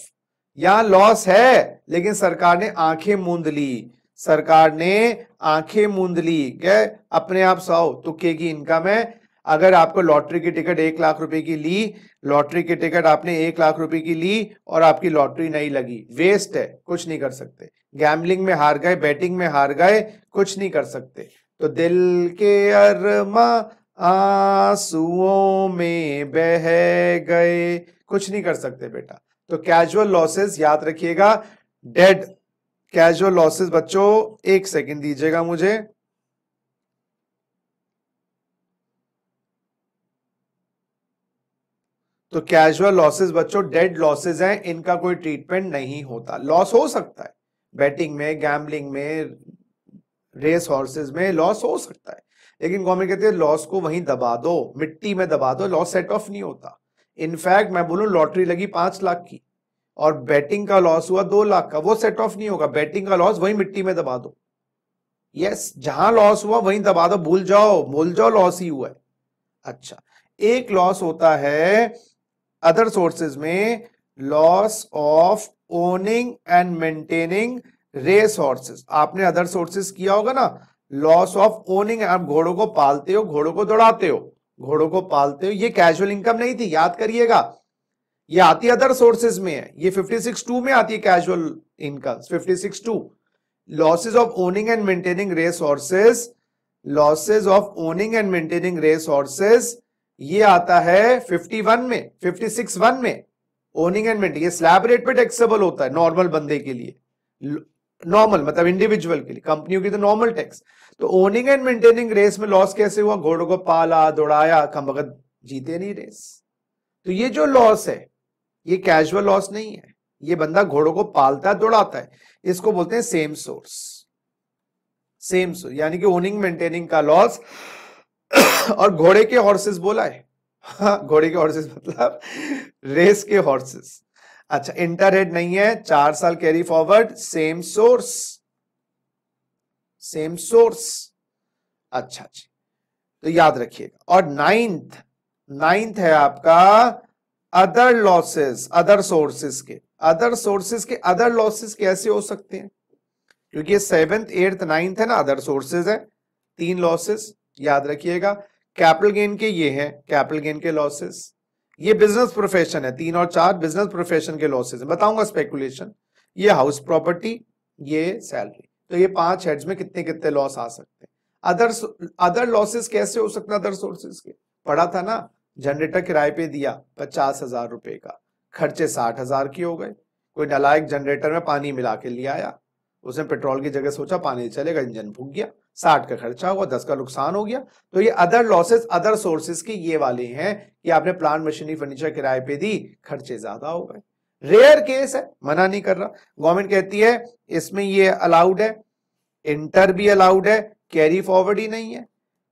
यहां लॉस है लेकिन सरकार ने आंखें मूंद ली सरकार ने आंखें मूंद ली क्या अपने आप सौ तुक्के की इनकम है अगर आपको लॉटरी की टिकट एक लाख रुपए की ली लॉटरी की टिकट आपने एक लाख रुपए की ली और आपकी लॉटरी नहीं लगी वेस्ट है कुछ नहीं कर सकते गैमलिंग में हार गए बैटिंग में हार गए कुछ नहीं कर सकते तो दिल के अरमा आंसुओं में बह गए कुछ नहीं कर सकते बेटा तो कैजुअल लॉसेस याद रखिएगा डेड कैजुअल लॉसेस बच्चों एक सेकेंड दीजिएगा मुझे तो कैजुअल लॉसेस बच्चों डेड लॉसेस हैं इनका कोई ट्रीटमेंट नहीं होता लॉस हो सकता है बैटिंग में गैम्बलिंग में रेस हॉर्सेज में लॉस हो सकता है लेकिन गवर्नमेंट कहते हैं लॉस को वहीं दबा दो मिट्टी में दबा दो लॉस सेट ऑफ नहीं होता इनफैक्ट मैं बोलूं लॉटरी लगी पांच लाख की और बैटिंग का लॉस हुआ दो लाख का वो सेट ऑफ नहीं होगा बैटिंग का लॉस वही मिट्टी में दबा दो यस yes, जहां लॉस हुआ वहीं दबा दो भूल जाओ भूल जाओ लॉस ही हुआ है अच्छा एक लॉस होता है अदर सोर्सेज में loss of owning and maintaining race horses आपने अदर सोर्सेस किया होगा ना लॉस ऑफ ओनिंग आप घोड़ों को पालते हो घोड़ों को दौड़ाते हो घोड़ों को पालते हो ये कैजुअल इनकम नहीं थी याद करिएगा ये आती अदर सोर्सेज में है ये 56.2 में आती है casual income 56.2 losses of owning and maintaining race horses losses of owning and maintaining race horses ये आता है 51 में वन में ओनिंग एंड मेंटेनिंग ये स्लैब रेट पे टैक्सेबल होता है नॉर्मल बंदे के लिए नॉर्मल मतलब इंडिविजुअल के लिए कंपनियों की तो नॉर्मल टैक्स तो ओनिंग एंड मेंटेनिंग रेस में लॉस कैसे हुआ घोड़ों को पाला दौड़ाया खमगत जीते नहीं रेस तो ये जो लॉस है ये कैजुअल लॉस नहीं है ये बंदा घोड़ों को पालता है दौड़ाता है इसको बोलते हैं सेम सोर्स सेम सोर्स यानी कि ओनिंग मेंटेनिंग का लॉस और घोड़े के हॉर्सेस बोला है हाँ, घोड़े के हॉर्सेस मतलब रेस के हॉर्सेस अच्छा इंटरहेड नहीं है चार साल carry forward same source same source अच्छा जी अच्छा। तो याद रखिएगा और नाइन्थ नाइन्थ है आपका अदर लॉसेस अदर सोर्सेस के अदर सोर्सेस के अदर लॉसेस कैसे हो सकते हैं क्योंकि सेवेंथ एट्थ नाइन्थ है ना अदर सोर्सेस है तीन लॉसेस याद रखिएगा कैपिटल गेन के ये है कैपिटल गेन के लॉसेस ये बिजनेस प्रोफेशन है तीन और चार बिजनेस प्रोफेशन के लॉसेस बताऊंगा स्पेकुलेशन ये हाउस प्रॉपर्टी ये सैलरी तो ये पांच हेड्स में कितने कितने लॉस आ सकते हैं अदर अदर लॉसेस कैसे हो सकते अदर सोर्सेस के पढ़ा था ना जनरेटर किराए पे दिया पचास हजार रुपए का खर्चे साठ हजार की हो गए कोई नलायक जनरेटर में पानी मिला के ले आया उसने पेट्रोल की जगह सोचा पानी चलेगा इंजन फूक गया साठ का खर्चा हुआ दस का नुकसान हो गया तो ये अदर लॉसेस अदर सोर्सेज के ये वाले हैं कि आपने प्लान मशीनरी फर्नीचर किराए पे दी खर्चे ज्यादा हो गए रेयर केस है मना नहीं कर रहा गवर्नमेंट कहती है इसमें ये अलाउड है इंटर भी अलाउड है कैरी फॉरवर्ड ही नहीं है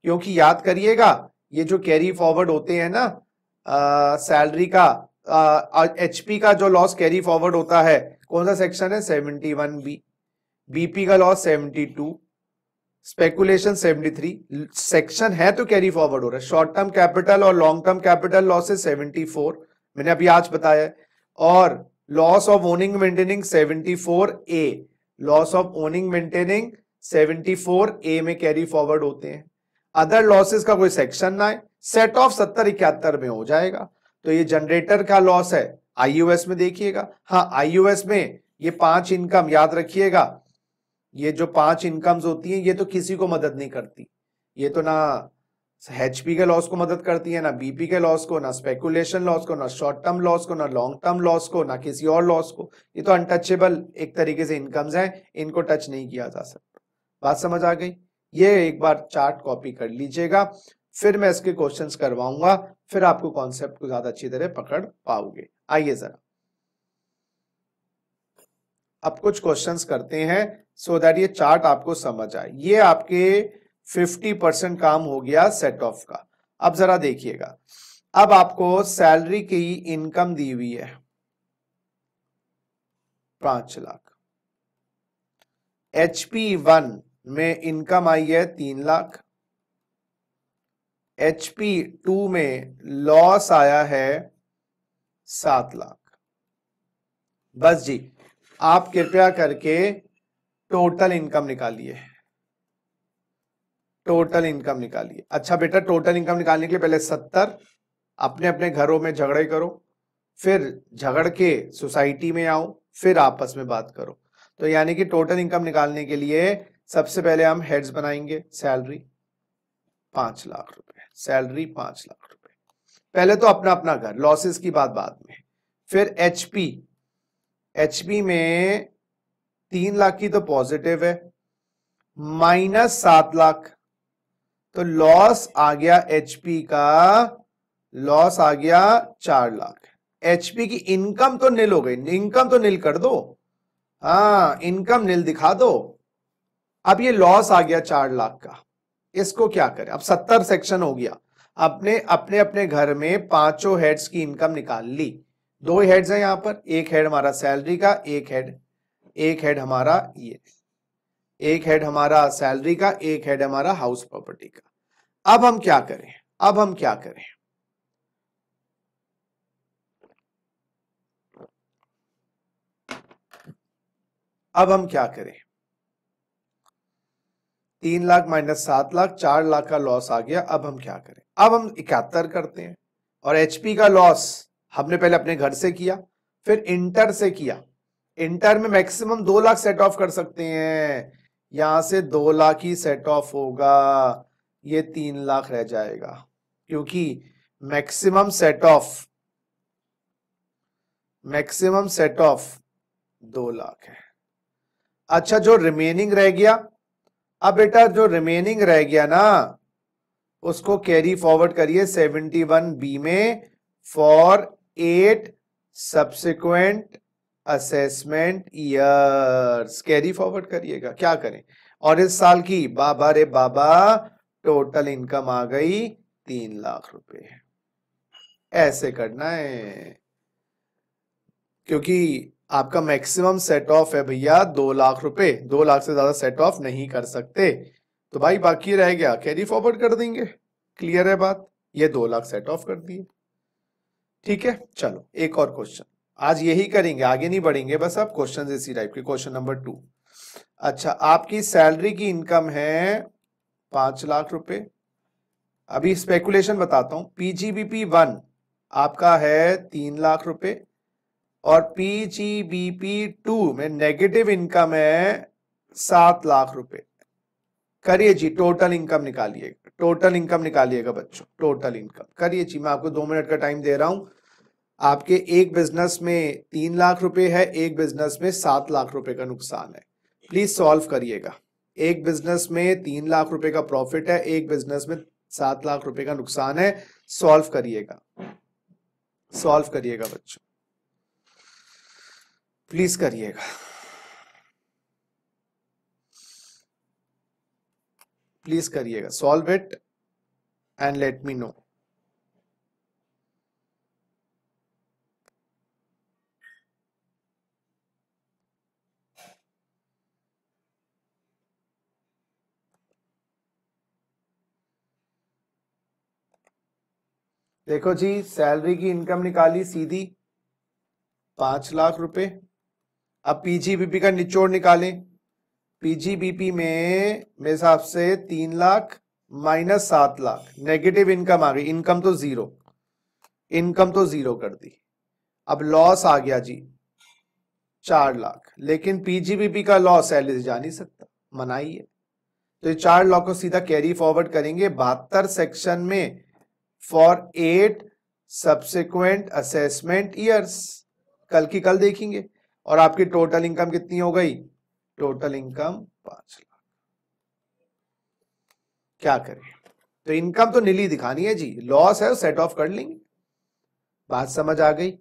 क्योंकि याद करिएगा ये जो कैरी फॉरवर्ड होते हैं ना सैलरी का एचपी का जो लॉस कैरी फॉरवर्ड होता है कौन सा सेक्शन है सेवेंटी वन बी बीपी का loss seventy two speculation three section है तो कैरी फॉरवर्ड हो रहा है शॉर्ट टर्म कैपिटल और long term capital loss losses four मैंने अभी आज बताया और loss of owning maintaining 74 A loss of owning maintaining 74 A में कैरी फॉरवर्ड होते हैं अदर लॉसेस का कोई सेक्शन ना है सेट ऑफ सत्तर इकहत्तर में हो जाएगा तो ये जनरेटर का लॉस है आईयूएस में देखिएगा हाँ आईयूएस में ये पांच इनकम याद रखिएगा ये जो पांच इनकम्स होती हैं ये तो किसी को मदद नहीं करती ये तो ना एचपी के लॉस को मदद करती है ना बीपी के लॉस को ना स्पेकुलेशन लॉस को ना शॉर्ट टर्म लॉस को ना लॉन्ग टर्म लॉस को ना किसी और लॉस को ये तो अनटचेबल एक तरीके से इनकम्स हैं इनको टच नहीं किया जा सकता बात समझ आ गई ये एक बार चार्ट कॉपी कर लीजिएगा फिर मैं इसके क्वेश्चन करवाऊंगा फिर आपको कॉन्सेप्ट को ज्यादा अच्छी तरह पकड़ पाओगे आइए जरा अब कुछ क्वेश्चंस करते हैं सो so दैट ये चार्ट आपको समझ आए ये आपके फिफ्टी परसेंट काम हो गया सेट ऑफ का अब जरा देखिएगा अब आपको सैलरी की इनकम दी हुई है पांच लाख एच पी वन में इनकम आई है तीन लाख एच पी टू में लॉस आया है सात लाख बस जी आप कृपया करके टोटल इनकम निकालिए टोटल इनकम निकालिए अच्छा बेटा टोटल इनकम निकालने के लिए पहले सत्तर अपने अपने घरों में झगड़े करो फिर झगड़ के सोसाइटी में आओ फिर आपस में बात करो तो यानी कि टोटल इनकम निकालने के लिए सबसे पहले हम हेड्स बनाएंगे सैलरी पांच लाख रुपए सैलरी पांच लाख रुपए पहले तो अपना अपना घर लॉसेस की बात बाद में फिर एचपी एचपी में तीन लाख की तो पॉजिटिव है माइनस सात लाख तो लॉस आ गया एचपी का लॉस आ गया चार लाख एचपी की इनकम तो नील हो गई इनकम तो नील कर दो हाँ इनकम निल दिखा दो अब ये लॉस आ गया चार लाख का इसको क्या करें अब सत्तर सेक्शन हो गया अपने अपने अपने घर में पांचों हेड्स की इनकम निकाल ली दो हेड्स हैं यहाँ पर एक हेड हमारा सैलरी का एक हेड एक हेड हमारा ये एक हेड हमारा सैलरी का एक हेड हमारा हाउस प्रॉपर्टी का अब हम क्या करें अब हम क्या करें अब हम क्या करें तीन लाख माइनस सात लाख चार लाख का लॉस आ गया अब हम क्या करें अब हम इकहत्तर करते हैं और एचपी का लॉस हमने पहले अपने घर से किया फिर इंटर से किया इंटर में मैक्सिमम दो लाख सेट ऑफ कर सकते हैं यहाँ से दो लाख ही सेट ऑफ होगा ये तीन लाख रह जाएगा क्योंकि maximum set off maximum set off दो लाख है अच्छा जो रिमेनिंग रह गया अब बेटा जो रिमेनिंग रह गया ना उसको कैरी फॉरवर्ड करिए सेवेंटी वन बी में for eight subsequent assessment years carry forward करिएगा क्या करें और इस साल की बाबा रे बाबा टोटल इनकम आ गई तीन लाख रुपए ऐसे करना है क्योंकि आपका मैक्सिमम सेट ऑफ है भैया दो लाख रुपए दो लाख से ज्यादा सेट ऑफ नहीं कर सकते तो भाई बाकी रह गया कैरी फॉरवर्ड कर देंगे क्लियर है बात ये दो लाख सेट ऑफ कर दिए ठीक है चलो एक और क्वेश्चन आज यही करेंगे आगे नहीं बढ़ेंगे बस अब क्वेश्चन इसी टाइप के क्वेश्चन नंबर टू अच्छा आपकी सैलरी की इनकम है पांच लाख रुपए अभी स्पेकुलेशन बताता हूं पीजीबीपी वन आपका है तीन लाख रुपए और पीजीबीपी टू में नेगेटिव इनकम है सात लाख रुपए करिए जी टोटल इनकम निकालिएगा टोटल इनकम निकालिएगा बच्चों टोटल इनकम करिए जी मैं आपको दो मिनट का टाइम दे रहा हूं आपके एक बिजनेस में तीन लाख रुपए है एक बिजनेस में सात लाख रुपए का नुकसान है प्लीज सॉल्व करिएगा एक बिजनेस में तीन लाख रुपए का प्रॉफिट है एक बिजनेस में सात लाख रुपए का नुकसान है सॉल्व करिएगा सॉल्व करिएगा बच्चों प्लीज करिएगा प्लीज करिएगा solve it and let me know देखो जी सैलरी की इनकम निकाली सीधी पांच लाख रुपए अब पीजीबीपी का निचोड़ निकालें पीजीबीपी में मेरे हिसाब से तीन लाख माइनस सात लाख नेगेटिव इनकम आ गई इनकम तो जीरो इनकम तो जीरो कर दी अब लॉस आ गया जी चार लाख लेकिन पीजीबीपी का लॉस सैलरी से जा नहीं सकता मनाई है तो ये चार लाख को सीधा कैरी फॉरवर्ड करेंगे बहत्तर सेक्शन में for eight subsequent assessment years कल की कल देखेंगे और आपकी टोटल इनकम कितनी हो गई टोटल इनकम पांच लाख क्या करें तो इनकम तो नीली दिखानी है जी लॉस है सेट ऑफ कर लेंगे बात समझ आ गई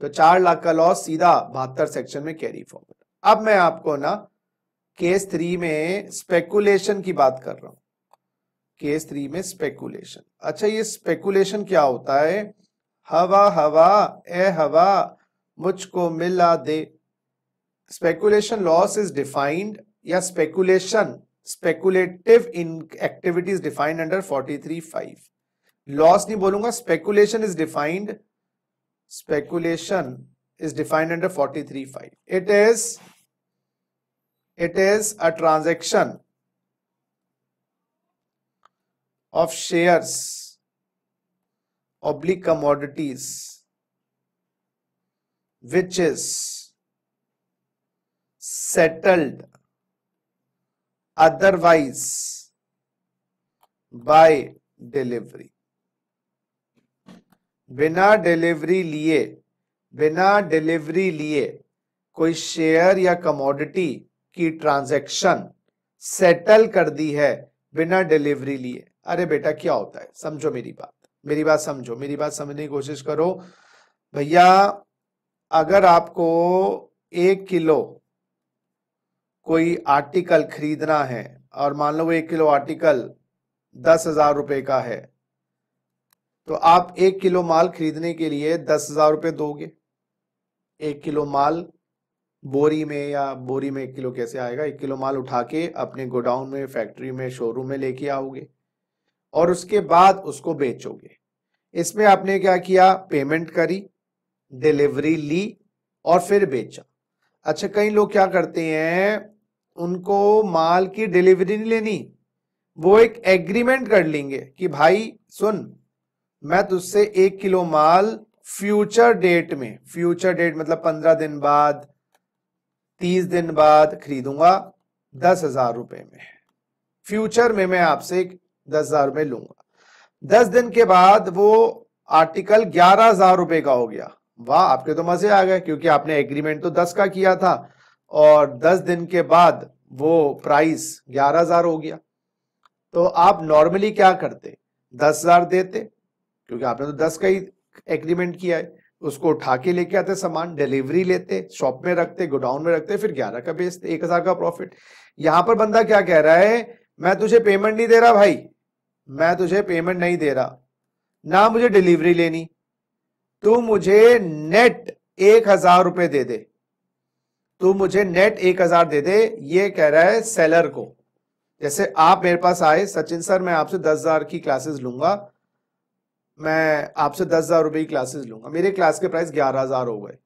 तो चार लाख का लॉस सीधा बहत्तर सेक्शन में कैरी फॉरवर्ड अब मैं आपको ना केस थ्री में स्पेकुलेशन की बात कर रहा हूं केस थ्री में स्पेकुलेशन अच्छा ये स्पेकुलेशन क्या होता है हवा हवा ए हवा मुझको मिला दे स्पेकुलेशन लॉस इज डिफाइंड या speculation speculative in activities defined under 43.5 loss नहीं बोलूंगा speculation is defined speculation under forty three 43.5. It is it is a transaction of shares oblique commodities which is settled otherwise by delivery बिना delivery लिए बिना delivery लिए कोई share या commodity की transaction settle कर दी है बिना डिलीवरी लिए अरे बेटा क्या होता है समझो मेरी बात मेरी बात समझो मेरी बात समझने की कोशिश करो भैया अगर आपको एक किलो कोई आर्टिकल खरीदना है और मान लो वो एक किलो आर्टिकल दस हजार रुपये का है तो आप एक किलो माल खरीदने के लिए दस हजार रुपये दोगे एक किलो माल बोरी में या बोरी में एक किलो कैसे आएगा एक किलो माल उठा के अपने गोडाउन में फैक्ट्री में शोरूम में लेके आओगे और उसके बाद उसको बेचोगे इसमें आपने क्या किया पेमेंट करी डिलीवरी ली और फिर बेचा अच्छा कई लोग क्या करते हैं उनको माल की डिलीवरी नहीं लेनी वो एक एग्रीमेंट कर लेंगे कि भाई सुन मैं तुझसे एक किलो माल फ्यूचर डेट में फ्यूचर डेट मतलब पंद्रह दिन बाद तीस दिन बाद खरीदूंगा दस हजार रुपए में फ्यूचर में मैं आपसे एक दस हजार में लूंगा दस दिन के बाद वो आर्टिकल ग्यारह हजार रुपए का हो गया वाह आपके तो मजे आ गए क्योंकि आपने एग्रीमेंट तो दस का किया था और दस दिन के बाद वो प्राइस ग्यारह हजार हो गया तो आप नॉर्मली क्या करते दस हजार देते क्योंकि आपने तो दस का ही एग्रीमेंट किया है उसको उठा के लेके आते सामान डिलीवरी लेते शॉप में रखते गोडाउन में रखते फिर ग्यारह का बेचते एक हजार का प्रॉफिट यहां पर बंदा क्या कह रहा है मैं तुझे पेमेंट नहीं दे रहा भाई मैं तुझे पेमेंट नहीं दे रहा ना मुझे डिलीवरी लेनी तू मुझे नेट एक हजार रुपए दे दे तू मुझे नेट एक हजार दे दे ये कह रहा है सेलर को जैसे आप मेरे पास आए सचिन सर मैं आपसे दस हजार की क्लासेस लूंगा मैं आपसे दस हजार रुपए की क्लासेस लूंगा मेरे क्लास के प्राइस ग्यारह हजार हो गए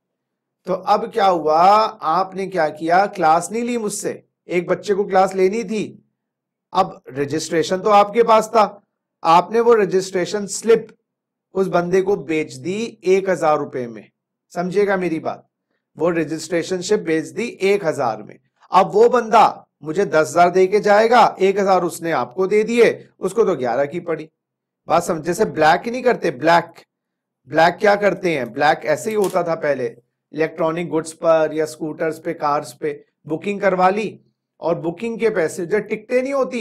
तो अब क्या हुआ आपने क्या किया क्लास नहीं ली मुझसे एक बच्चे को क्लास लेनी थी अब रजिस्ट्रेशन तो आपके पास था आपने वो रजिस्ट्रेशन स्लिप उस बंदे को बेच दी एक हजार रुपए में समझिएगा मेरी बात वो रजिस्ट्रेशन शिप बेच दी एक हजार में अब वो बंदा मुझे दस हजार दे के जाएगा एक हजार उसने आपको दे दिए उसको तो ग्यारह की पड़ी बात समझ जैसे ब्लैक ही नहीं करते ब्लैक ब्लैक क्या करते हैं ब्लैक ऐसे ही होता था पहले इलेक्ट्रॉनिक गुड्स पर या स्कूटर्स पे कार्स पे बुकिंग करवा ली और बुकिंग के पैसे जब टिकटें नहीं होती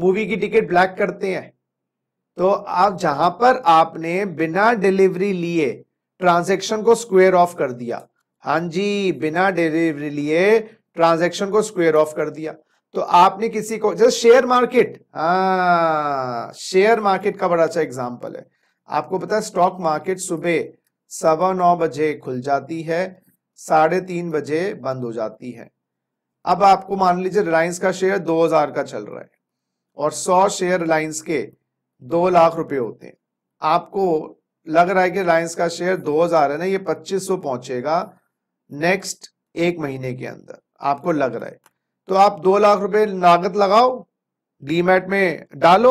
मूवी की टिकट ब्लैक करते हैं तो आप जहां पर आपने बिना डिलीवरी लिए ट्रांजेक्शन को स्क्वेयर ऑफ कर दिया हाँ जी बिना डिलीवरी लिए ट्रांजेक्शन को स्क्वेयर ऑफ कर दिया तो आपने किसी को जैसे शेयर मार्केट हाँ शेयर मार्केट का बड़ा अच्छा एग्जाम्पल है आपको पता है स्टॉक मार्केट सुबह सवा नौ बजे खुल जाती है साढ़े तीन बजे बंद हो जाती है अब आपको मान लीजिए रिलायंस का शेयर 2000 का चल रहा है और 100 शेयर रिलायंस के दो लाख रुपए होते हैं आपको लग रहा है कि रिलायंस का शेयर 2000 है ना ये 2500 पहुंचेगा नेक्स्ट एक महीने के अंदर आपको लग रहा है तो आप दो लाख रुपए लागत लगाओ मैट में डालो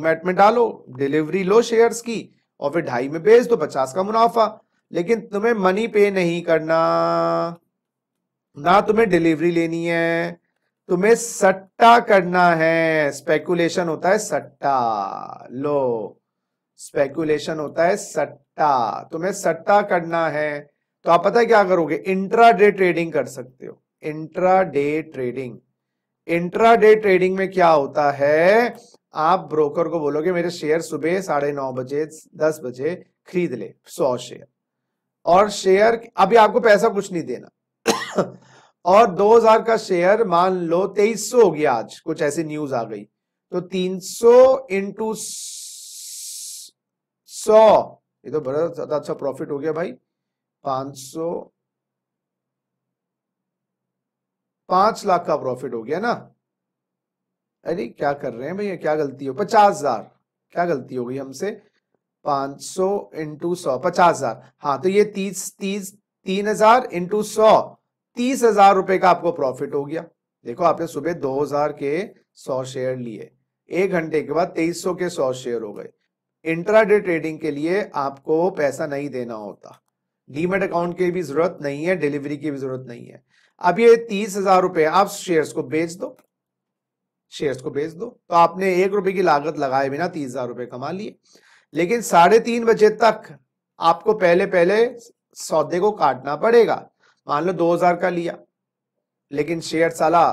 मैट में डालो डिलीवरी लो शेयर की और फिर ढाई में बेच दो पचास का मुनाफा लेकिन तुम्हें मनी पे नहीं करना ना तुम्हें डिलीवरी लेनी है तुम्हें सट्टा करना है स्पेकुलेशन होता है सट्टा लो स्पेकुलेशन होता है सट्टा तुम्हें सट्टा करना है तो आप पता है क्या करोगे इंट्रा डे ट्रेडिंग कर सकते हो intraday trading intraday trading में क्या होता है आप ब्रोकर को बोलोगे मेरे शेयर सुबह साढ़े नौ बजे दस बजे खरीद ले सौ शेयर और शेयर अभी आपको पैसा कुछ नहीं देना और 2000 का शेयर मान लो 2300 हो गया आज कुछ ऐसी न्यूज आ गई तो 300 सौ इंटू सौ ये तो बड़ा ज्यादा अच्छा प्रॉफिट हो गया भाई 500 पांच लाख का प्रॉफिट हो गया ना अरे क्या कर रहे हैं भैया क्या गलती हो पचास हजार क्या गलती हो गई हमसे पांच सौ इंटू सौ पचास हजार हाँ तो ये तीस तीस तीन हजार इंटू सौ तीस हजार रुपए का आपको प्रॉफिट हो गया देखो आपने सुबह दो हजार के सौ शेयर लिए एक घंटे के बाद तेईस सौ के सौ शेयर हो गए इंट्राडे ट्रेडिंग के लिए आपको पैसा नहीं देना होता डीमेट अकाउंट की भी जरूरत नहीं है डिलीवरी की भी जरूरत नहीं है अब ये तीस हजार रुपए आप शेयर्स को बेच दो शेयर्स को बेच दो तो आपने एक रुपए की लागत लगाए बिना तीस हजार रुपए कमा लिए लेकिन साढ़े तीन बजे तक आपको पहले पहले सौदे को काटना पड़ेगा मान लो दो हजार का लिया लेकिन शेयर साला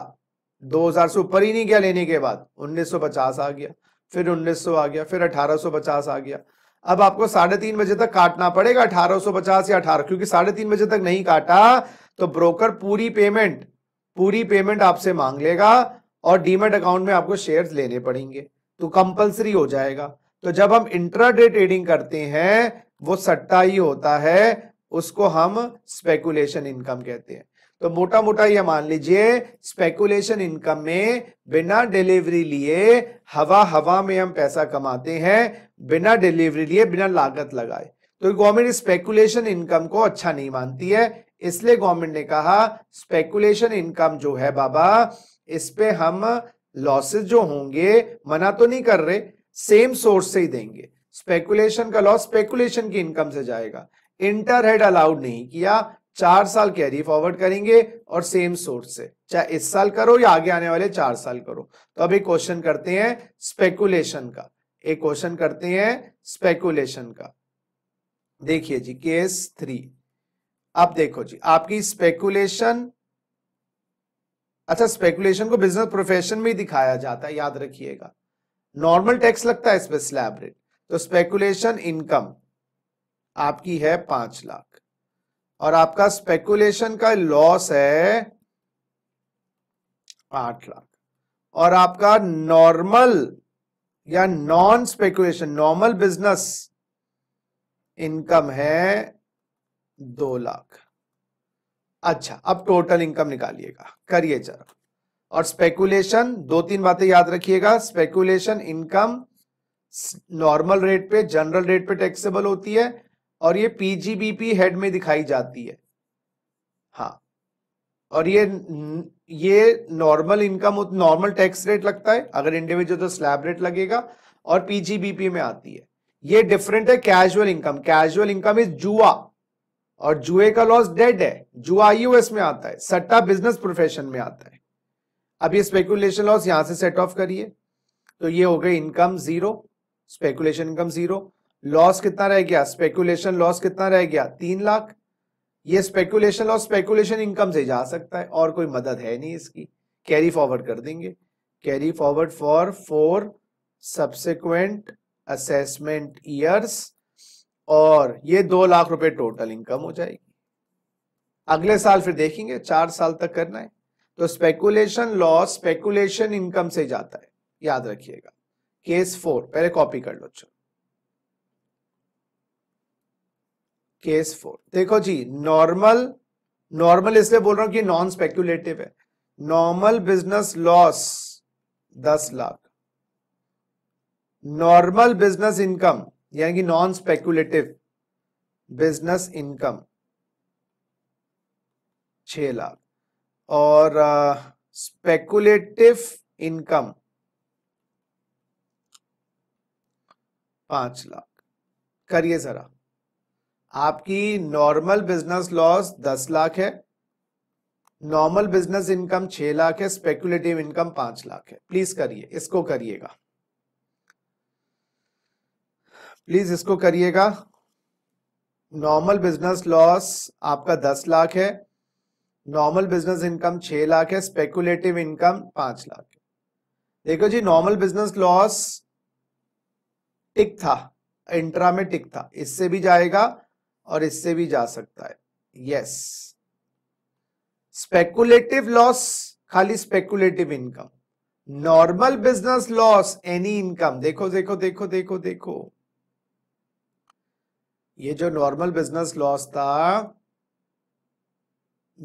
दो हजार से ऊपर ही नहीं गया लेने के बाद उन्नीस सौ पचास आ गया फिर उन्नीस सौ आ गया फिर अठारह सौ पचास आ गया अब आपको साढ़े तीन बजे तक काटना पड़ेगा अठारह सौ पचास या अठारह क्योंकि साढ़े तीन बजे तक नहीं काटा तो ब्रोकर पूरी पेमेंट पूरी पेमेंट आपसे मांग लेगा और डीमेट अकाउंट में आपको शेयर लेने पड़ेंगे तो कंपल्सरी हो जाएगा तो जब हम इंट्राडे ट्रेडिंग करते हैं वो सट्टा ही होता है उसको हम स्पेकुलेशन इनकम कहते हैं तो मोटा मोटा ये मान लीजिए स्पेकुलेशन इनकम में बिना डिलीवरी लिए हवा हवा में हम पैसा कमाते हैं बिना डिलीवरी लिए बिना लागत लगाए तो गवर्नमेंट स्पेकुलेशन इनकम को अच्छा नहीं मानती है इसलिए गवर्नमेंट ने कहा स्पेकुलेशन इनकम जो है बाबा इस पे हम लॉसेस जो होंगे मना तो नहीं कर रहे सेम सोर्स से ही देंगे स्पेकुलेशन का लॉस स्पेकुलेशन की इनकम से जाएगा इंटर हेड अलाउड नहीं किया चार साल कैरी फॉरवर्ड करेंगे और सेम सोर्स से चाहे इस साल करो या आगे आने वाले चार साल करो तो अभी क्वेश्चन करते हैं स्पेकुलेशन का एक क्वेश्चन करते हैं स्पेकुलेशन का देखिए जी केस थ्री अब देखो जी आपकी स्पेकुलेशन अच्छा स्पेकुलेशन को बिजनेस प्रोफेशन में ही दिखाया जाता है याद रखिएगा नॉर्मल टैक्स लगता है इस पर स्लैब रेट तो स्पेकुलेशन इनकम आपकी है पांच लाख और आपका स्पेकुलेशन का लॉस है आठ लाख और आपका नॉर्मल या non speculation normal business income है दो लाख अच्छा अब टोटल इनकम निकालिएगा करिए जरा और स्पेकुलेशन दो तीन बातें याद रखिएगा स्पेकुलेशन इनकम नॉर्मल रेट पे जनरल रेट पे टैक्सेबल होती है और ये पीजीबीपी हेड में दिखाई जाती है हाँ और ये ये normal income normal tax rate लगता है अगर इंडिविजुअल तो स्लैब रेट लगेगा और पीजीबीपी में आती है ये डिफरेंट है casual income casual income is जुआ और जुए का लॉस डेड है जुआ यूएस में आता है सट्टा बिजनेस प्रोफेशन में आता है अब ये स्पेकुलेशन लॉस यहां से सेट ऑफ करिए तो ये हो गए income zero speculation income zero loss कितना रह गया स्पेकुलेशन लॉस कितना रह गया तीन लाख ये स्पेकुलेशन लॉस स्पेकुलेशन इनकम से जा सकता है और कोई मदद है नहीं इसकी कैरी फॉरवर्ड कर देंगे carry forward for four subsequent assessment years और ये दो लाख रुपए टोटल इनकम हो जाएगी अगले साल फिर देखेंगे चार साल तक करना है तो स्पेकुलेशन लॉस स्पेकुलेशन इनकम से जाता है याद रखिएगा केस फोर पहले कॉपी कर लो चलो केस फोर देखो जी नॉर्मल नॉर्मल इसलिए बोल रहा हूं कि नॉन स्पेक्यूलेटिव है नॉर्मल बिजनेस लॉस दस लाख नॉर्मल बिजनेस इनकम यानी कि नॉन स्पेक्यूलेटिव बिजनेस इनकम छ लाख और स्पेकुलेटिव इनकम पांच लाख करिए जरा आपकी नॉर्मल बिजनेस लॉस दस लाख है नॉर्मल बिजनेस इनकम छह लाख है स्पेकुलेटिव इनकम पांच लाख है प्लीज करिए इसको करिएगा प्लीज इसको करिएगा नॉर्मल बिजनेस लॉस आपका दस लाख है नॉर्मल बिजनेस इनकम छह लाख है स्पेकुलेटिव इनकम पांच लाख है देखो जी नॉर्मल बिजनेस लॉस टिक था इंट्रा में टिक था इससे भी जाएगा और इससे भी जा सकता है यस स्पेकुलेटिव लॉस खाली speculative income normal business loss any income देखो देखो देखो देखो देखो ये जो नॉर्मल बिजनेस लॉस था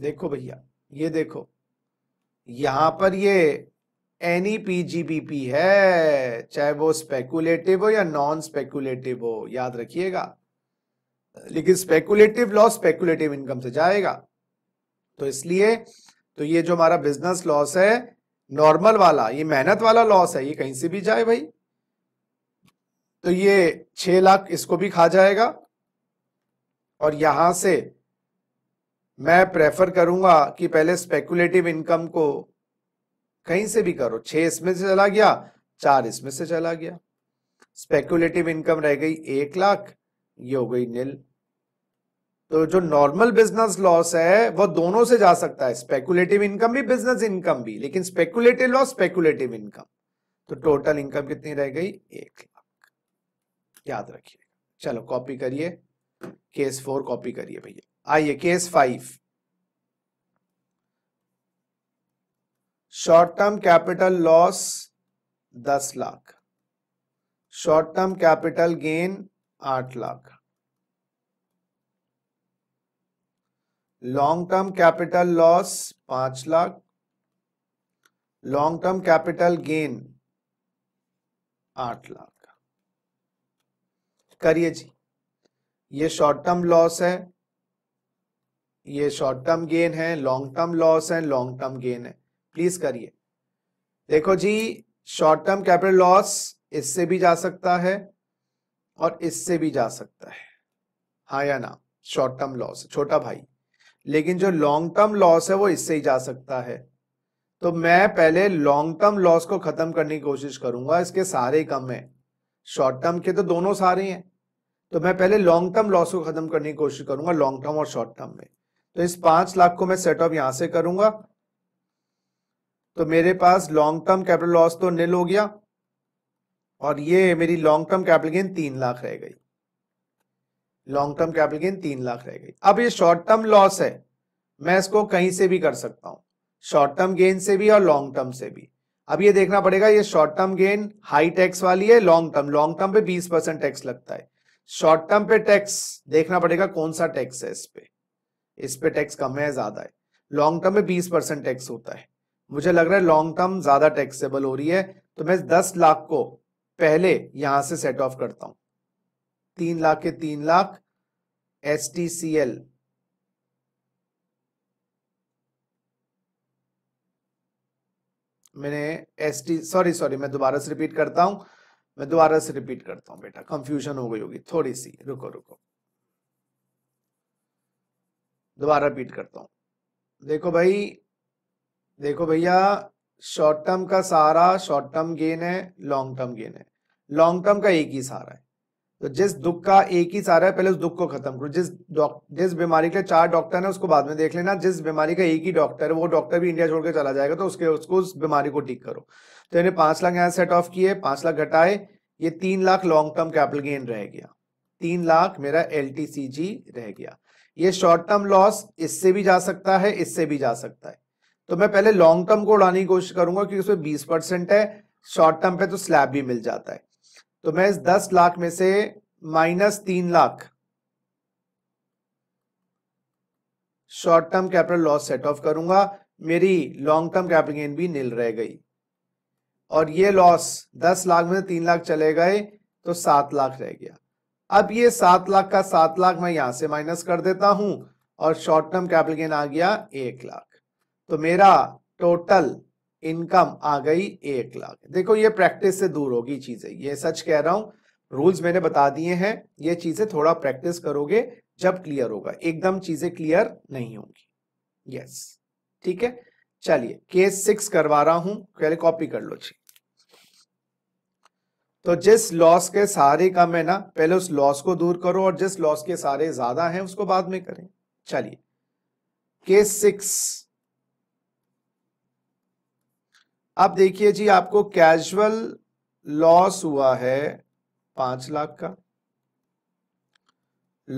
देखो भैया ये देखो यहां पर ये एनी पीजीबीपी e है चाहे वो स्पेकुलेटिव हो या नॉन स्पेकुलेटिव हो याद रखिएगा लेकिन स्पेकुलेटिव लॉस स्पेकुलेटिव इनकम से जाएगा तो इसलिए तो ये जो हमारा बिजनेस लॉस है नॉर्मल वाला ये मेहनत वाला लॉस है ये कहीं से भी जाए भाई तो ये छह लाख इसको भी खा जाएगा और यहां से मैं प्रेफर करूंगा कि पहले स्पेकुलेटिव इनकम को कहीं से भी करो छह इसमें से चला गया चार इसमें से चला गया स्पेकुलेटिव इनकम रह गई एक लाख ये हो गई निल तो जो नॉर्मल बिजनेस लॉस है वो दोनों से जा सकता है स्पेकुलेटिव इनकम भी बिजनेस इनकम भी लेकिन स्पेकुलेटिव लॉस स्पेकुलेटिव इनकम तो टोटल इनकम कितनी रह गई एक लाख याद रखिए चलो कॉपी करिए केस फोर कॉपी करिए भैया आइए case five short term capital loss दस lakh short term capital gain आठ lakh long term capital loss पांच lakh long term capital gain आठ लाख करिए जी ये शॉर्ट टर्म लॉस है ये शॉर्ट टर्म गेन है लॉन्ग टर्म लॉस है लॉन्ग टर्म गेन है प्लीज करिए देखो जी शॉर्ट टर्म कैपिटल लॉस इससे भी जा सकता है और इससे भी जा सकता है हाँ या ना शॉर्ट टर्म लॉस छोटा भाई लेकिन जो लॉन्ग टर्म लॉस है वो इससे ही जा सकता है तो मैं पहले लॉन्ग टर्म लॉस को खत्म करने की कोशिश करूंगा इसके सारे कम है शॉर्ट टर्म के तो दोनों सारे हैं तो मैं पहले लॉन्ग टर्म लॉस को खत्म करने की कोशिश करूंगा लॉन्ग टर्म और शॉर्ट टर्म में तो इस पांच लाख को मैं सेट ऑफ यहां से करूंगा तो मेरे पास लॉन्ग टर्म कैपिटल लॉस तो निल हो गया और ये मेरी लॉन्ग टर्म कैपिटल गेन तीन लाख रह गई लॉन्ग टर्म कैपिटल गेन तीन लाख रह गई अब ये शॉर्ट टर्म लॉस है मैं इसको कहीं से भी कर सकता हूं शॉर्ट टर्म गेन से भी और लॉन्ग टर्म से भी अब ये देखना पड़ेगा ये short term gain high tax वाली है लॉन्ग टर्म लॉन्ग टर्म पे 20 परसेंट टैक्स लगता है शॉर्ट टर्म पे टैक्स देखना पड़ेगा कौन सा टैक्स है इस पे इस पे टैक्स कम है ज्यादा है लॉन्ग टर्म में 20 परसेंट टैक्स होता है मुझे लग रहा है लॉन्ग टर्म ज्यादा टैक्सेबल हो रही है तो मैं दस लाख को पहले यहां से सेट ऑफ करता हूं तीन लाख के तीन lakh S T C L मैंने एस टी सॉरी सॉरी मैं दोबारा से रिपीट करता हूं मैं दोबारा से रिपीट करता हूं बेटा कंफ्यूजन हो गई होगी थोड़ी सी रुको रुको दोबारा रिपीट करता हूं देखो भाई देखो भैया शॉर्ट टर्म का सारा शॉर्ट टर्म गेन है लॉन्ग टर्म गेन है लॉन्ग टर्म का एक ही सहारा है तो जिस दुख का एक ही सहारा है पहले उस दुख को खत्म करो जिस जिस बीमारी के चार डॉक्टर है उसको बाद में देख लेना जिस बीमारी का एक ही डॉक्टर है वो डॉक्टर भी इंडिया छोड़कर चला जाएगा तो उसके उसको उस बीमारी को ठीक करो तो इन्हें पांच लाख यहाँ सेट ऑफ किए पांच लाख घटाए ये तीन lakh long term capital gain रह गया तीन लाख मेरा एल रह गया ये शॉर्ट टर्म लॉस इससे भी जा सकता है इससे भी जा सकता है तो मैं पहले लॉन्ग टर्म को उड़ाने की कोशिश करूंगा क्योंकि उसमें बीस परसेंट है शॉर्ट टर्म पे तो स्लैब भी मिल जाता है तो मैं इस दस लाख में से माइनस तीन lakh short term capital loss set off करूंगा मेरी लॉन्ग टर्म कैपिटल गेन भी नील रह गई और ये लॉस दस लाख में तीन लाख चले गए तो सात लाख रह गया अब ये सात लाख का सात लाख मैं यहां से माइनस कर देता हूं और शॉर्ट टर्म कैपिटल गेन आ गया एक लाख तो मेरा टोटल इनकम आ गई एक लाख देखो ये प्रैक्टिस से दूर होगी चीजें ये सच कह रहा हूं रूल्स मैंने बता दिए हैं ये चीजें थोड़ा प्रैक्टिस करोगे जब क्लियर होगा एकदम चीजें क्लियर नहीं होंगी यस ठीक है चलिए केस सिक्स करवा रहा हूं पहले कॉपी कर लो जी तो जिस लॉस के सारे कम है ना पहले उस लॉस को दूर करो और जिस लॉस के सारे ज्यादा हैं उसको बाद में करें चलिए केस सिक्स आप देखिए जी आपको कैजुअल लॉस हुआ है पांच लाख का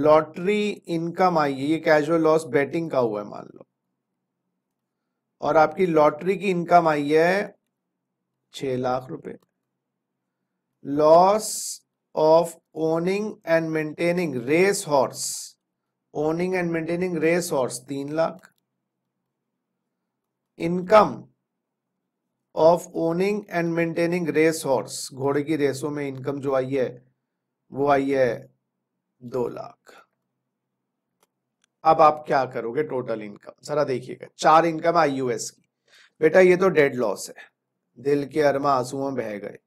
लॉटरी इनकम आई है ये कैजुअल लॉस बेटिंग का हुआ है मान लो और आपकी लॉटरी की इनकम आई है छह लाख रुपए loss of owning and maintaining race horse owning and maintaining race horse तीन lakh income of owning and maintaining race horse घोड़े की रेसों में इनकम जो आई है वो आई है दो लाख अब आप क्या करोगे टोटल इनकम जरा देखिएगा चार इनकम आईयूएस की बेटा ये तो डेड लॉस है दिल के अरमा आंसुओं बह गए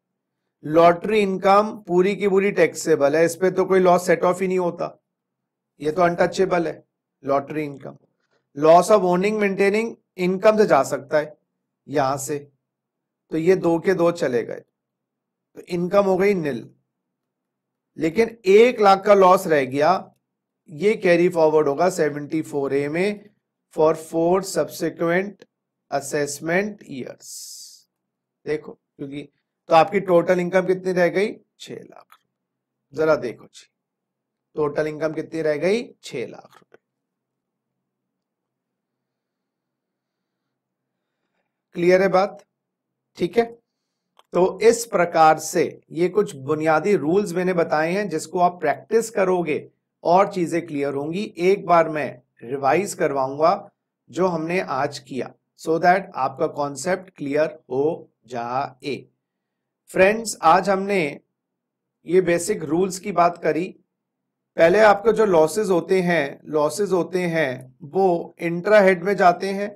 लॉटरी इनकम पूरी की पूरी टैक्सेबल है इस पर तो कोई लॉस सेट ऑफ ही नहीं होता ये तो अनटचेबल है lottery income loss of owning maintaining income से जा सकता है यहां से तो ये दो के दो चले गए तो इनकम हो गई नील लेकिन एक लाख का लॉस रह गया ये कैरी फॉरवर्ड होगा सेवेंटी फोर ए में for four subsequent assessment years देखो क्योंकि तो आपकी टोटल इनकम कितनी रह गई छह लाख जरा देखो जी टोटल इनकम कितनी रह गई छ लाख रुपए क्लियर है बात ठीक है तो इस प्रकार से ये कुछ बुनियादी रूल्स मैंने बताए हैं जिसको आप प्रैक्टिस करोगे और चीजें क्लियर होंगी एक बार मैं रिवाइज करवाऊंगा जो हमने आज किया सो so दैट आपका कॉन्सेप्ट क्लियर हो जाए फ्रेंड्स आज हमने ये बेसिक रूल्स की बात करी पहले आपके जो लॉसेस होते हैं लॉसेस होते हैं वो इंट्रा हेड में जाते हैं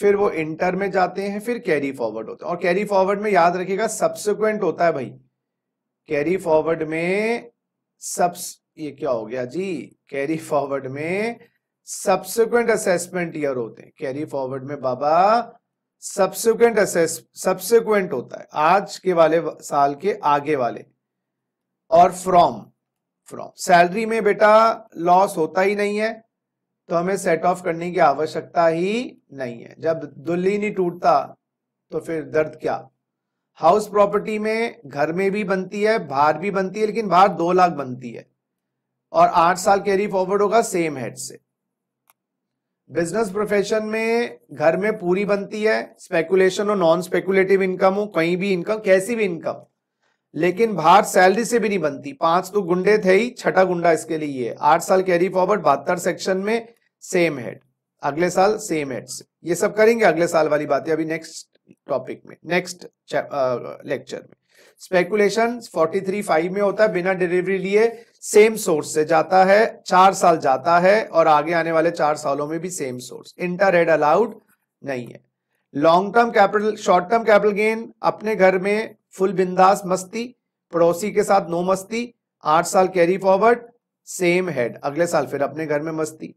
फिर वो इंटर में जाते हैं फिर कैरी फॉरवर्ड होते हैं और कैरी फॉरवर्ड में याद रखिएगा सब्सिक्वेंट होता है भाई कैरी फॉरवर्ड में सब्स ये क्या हो गया जी कैरी फॉरवर्ड में सब्सिक्वेंट असेसमेंट ईयर होते हैं कैरी फॉरवर्ड में बाबा सब्सिक्वेंट असेस सब्सिक्वेंट होता है आज के वाले साल के आगे वाले और फ्रॉम फ्रॉम सैलरी में बेटा लॉस होता ही नहीं है तो हमें सेट ऑफ करने की आवश्यकता ही नहीं है जब दुल्ली नहीं टूटता तो फिर दर्द क्या हाउस प्रॉपर्टी में घर में भी बनती है बाहर भी बनती है लेकिन बाहर दो लाख बनती है और आठ साल कैरी फॉरवर्ड होगा सेम हेड से बिजनेस प्रोफेशन में घर में पूरी बनती है स्पेकुलेशन और नॉन स्पेकुलेटिव इनकम हो कहीं भी इनकम कैसी भी इनकम लेकिन बाहर सैलरी से भी नहीं बनती पांच तो गुंडे थे ही छठा गुंडा इसके लिए आठ साल कैरी फॉरवर्ड बहत्तर सेक्शन में सेम हेड अगले साल सेम हेड से ये सब करेंगे अगले साल वाली बातें अभी नेक्स्ट टॉपिक में नेक्स्ट लेक्चर में स्पेकुलेशन 43.5 में होता है बिना डिलीवरी लिए सेम सोर्स से जाता है चार साल जाता है और आगे आने वाले चार सालों में भी same source inter head allowed नहीं है long term capital short term capital gain अपने घर में फुल बिंदास मस्ती पड़ोसी के साथ नो मस्ती आठ साल कैरी फॉरवर्ड सेम हेड अगले साल फिर अपने घर में मस्ती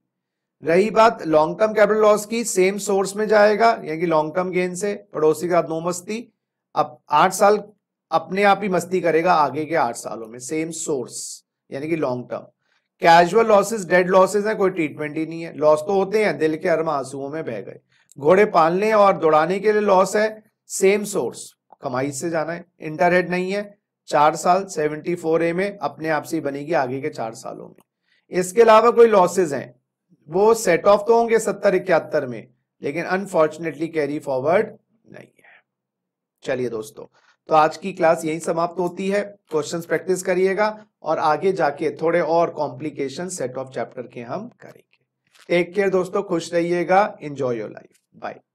रही बात लॉन्ग टर्म कैपिटल लॉस की सेम सोर्स में जाएगा यानी कि लॉन्ग टर्म गेन से पड़ोसी के साथ नो मस्ती अब आठ साल अपने आप ही मस्ती करेगा आगे के आठ सालों में सेम सोर्स यानी कि long term casual losses dead losses है कोई ट्रीटमेंट ही नहीं है लॉस तो होते हैं दिल के अरम आंसुओं में बह गए घोड़े पालने और दौड़ाने के लिए लॉस है सेम सोर्स कमाई से जाना है इंटरहेड नहीं है चार साल सेवेंटी फोर ए में अपने आप से बनेगी आगे के चार सालों में इसके अलावा कोई लॉसेज हैं वो सेट ऑफ तो होंगे सत्तर इक्यात्तर में लेकिन अनफॉर्चुनेटली कैरी फॉरवर्ड नहीं है चलिए दोस्तों तो आज की क्लास यही समाप्त होती है क्वेश्चंस प्रैक्टिस करिएगा और आगे जाके थोड़े और कॉम्प्लिकेशन सेट ऑफ चैप्टर के हम करेंगे टेक केयर दोस्तों खुश रहिएगा एंजॉय योर लाइफ बाय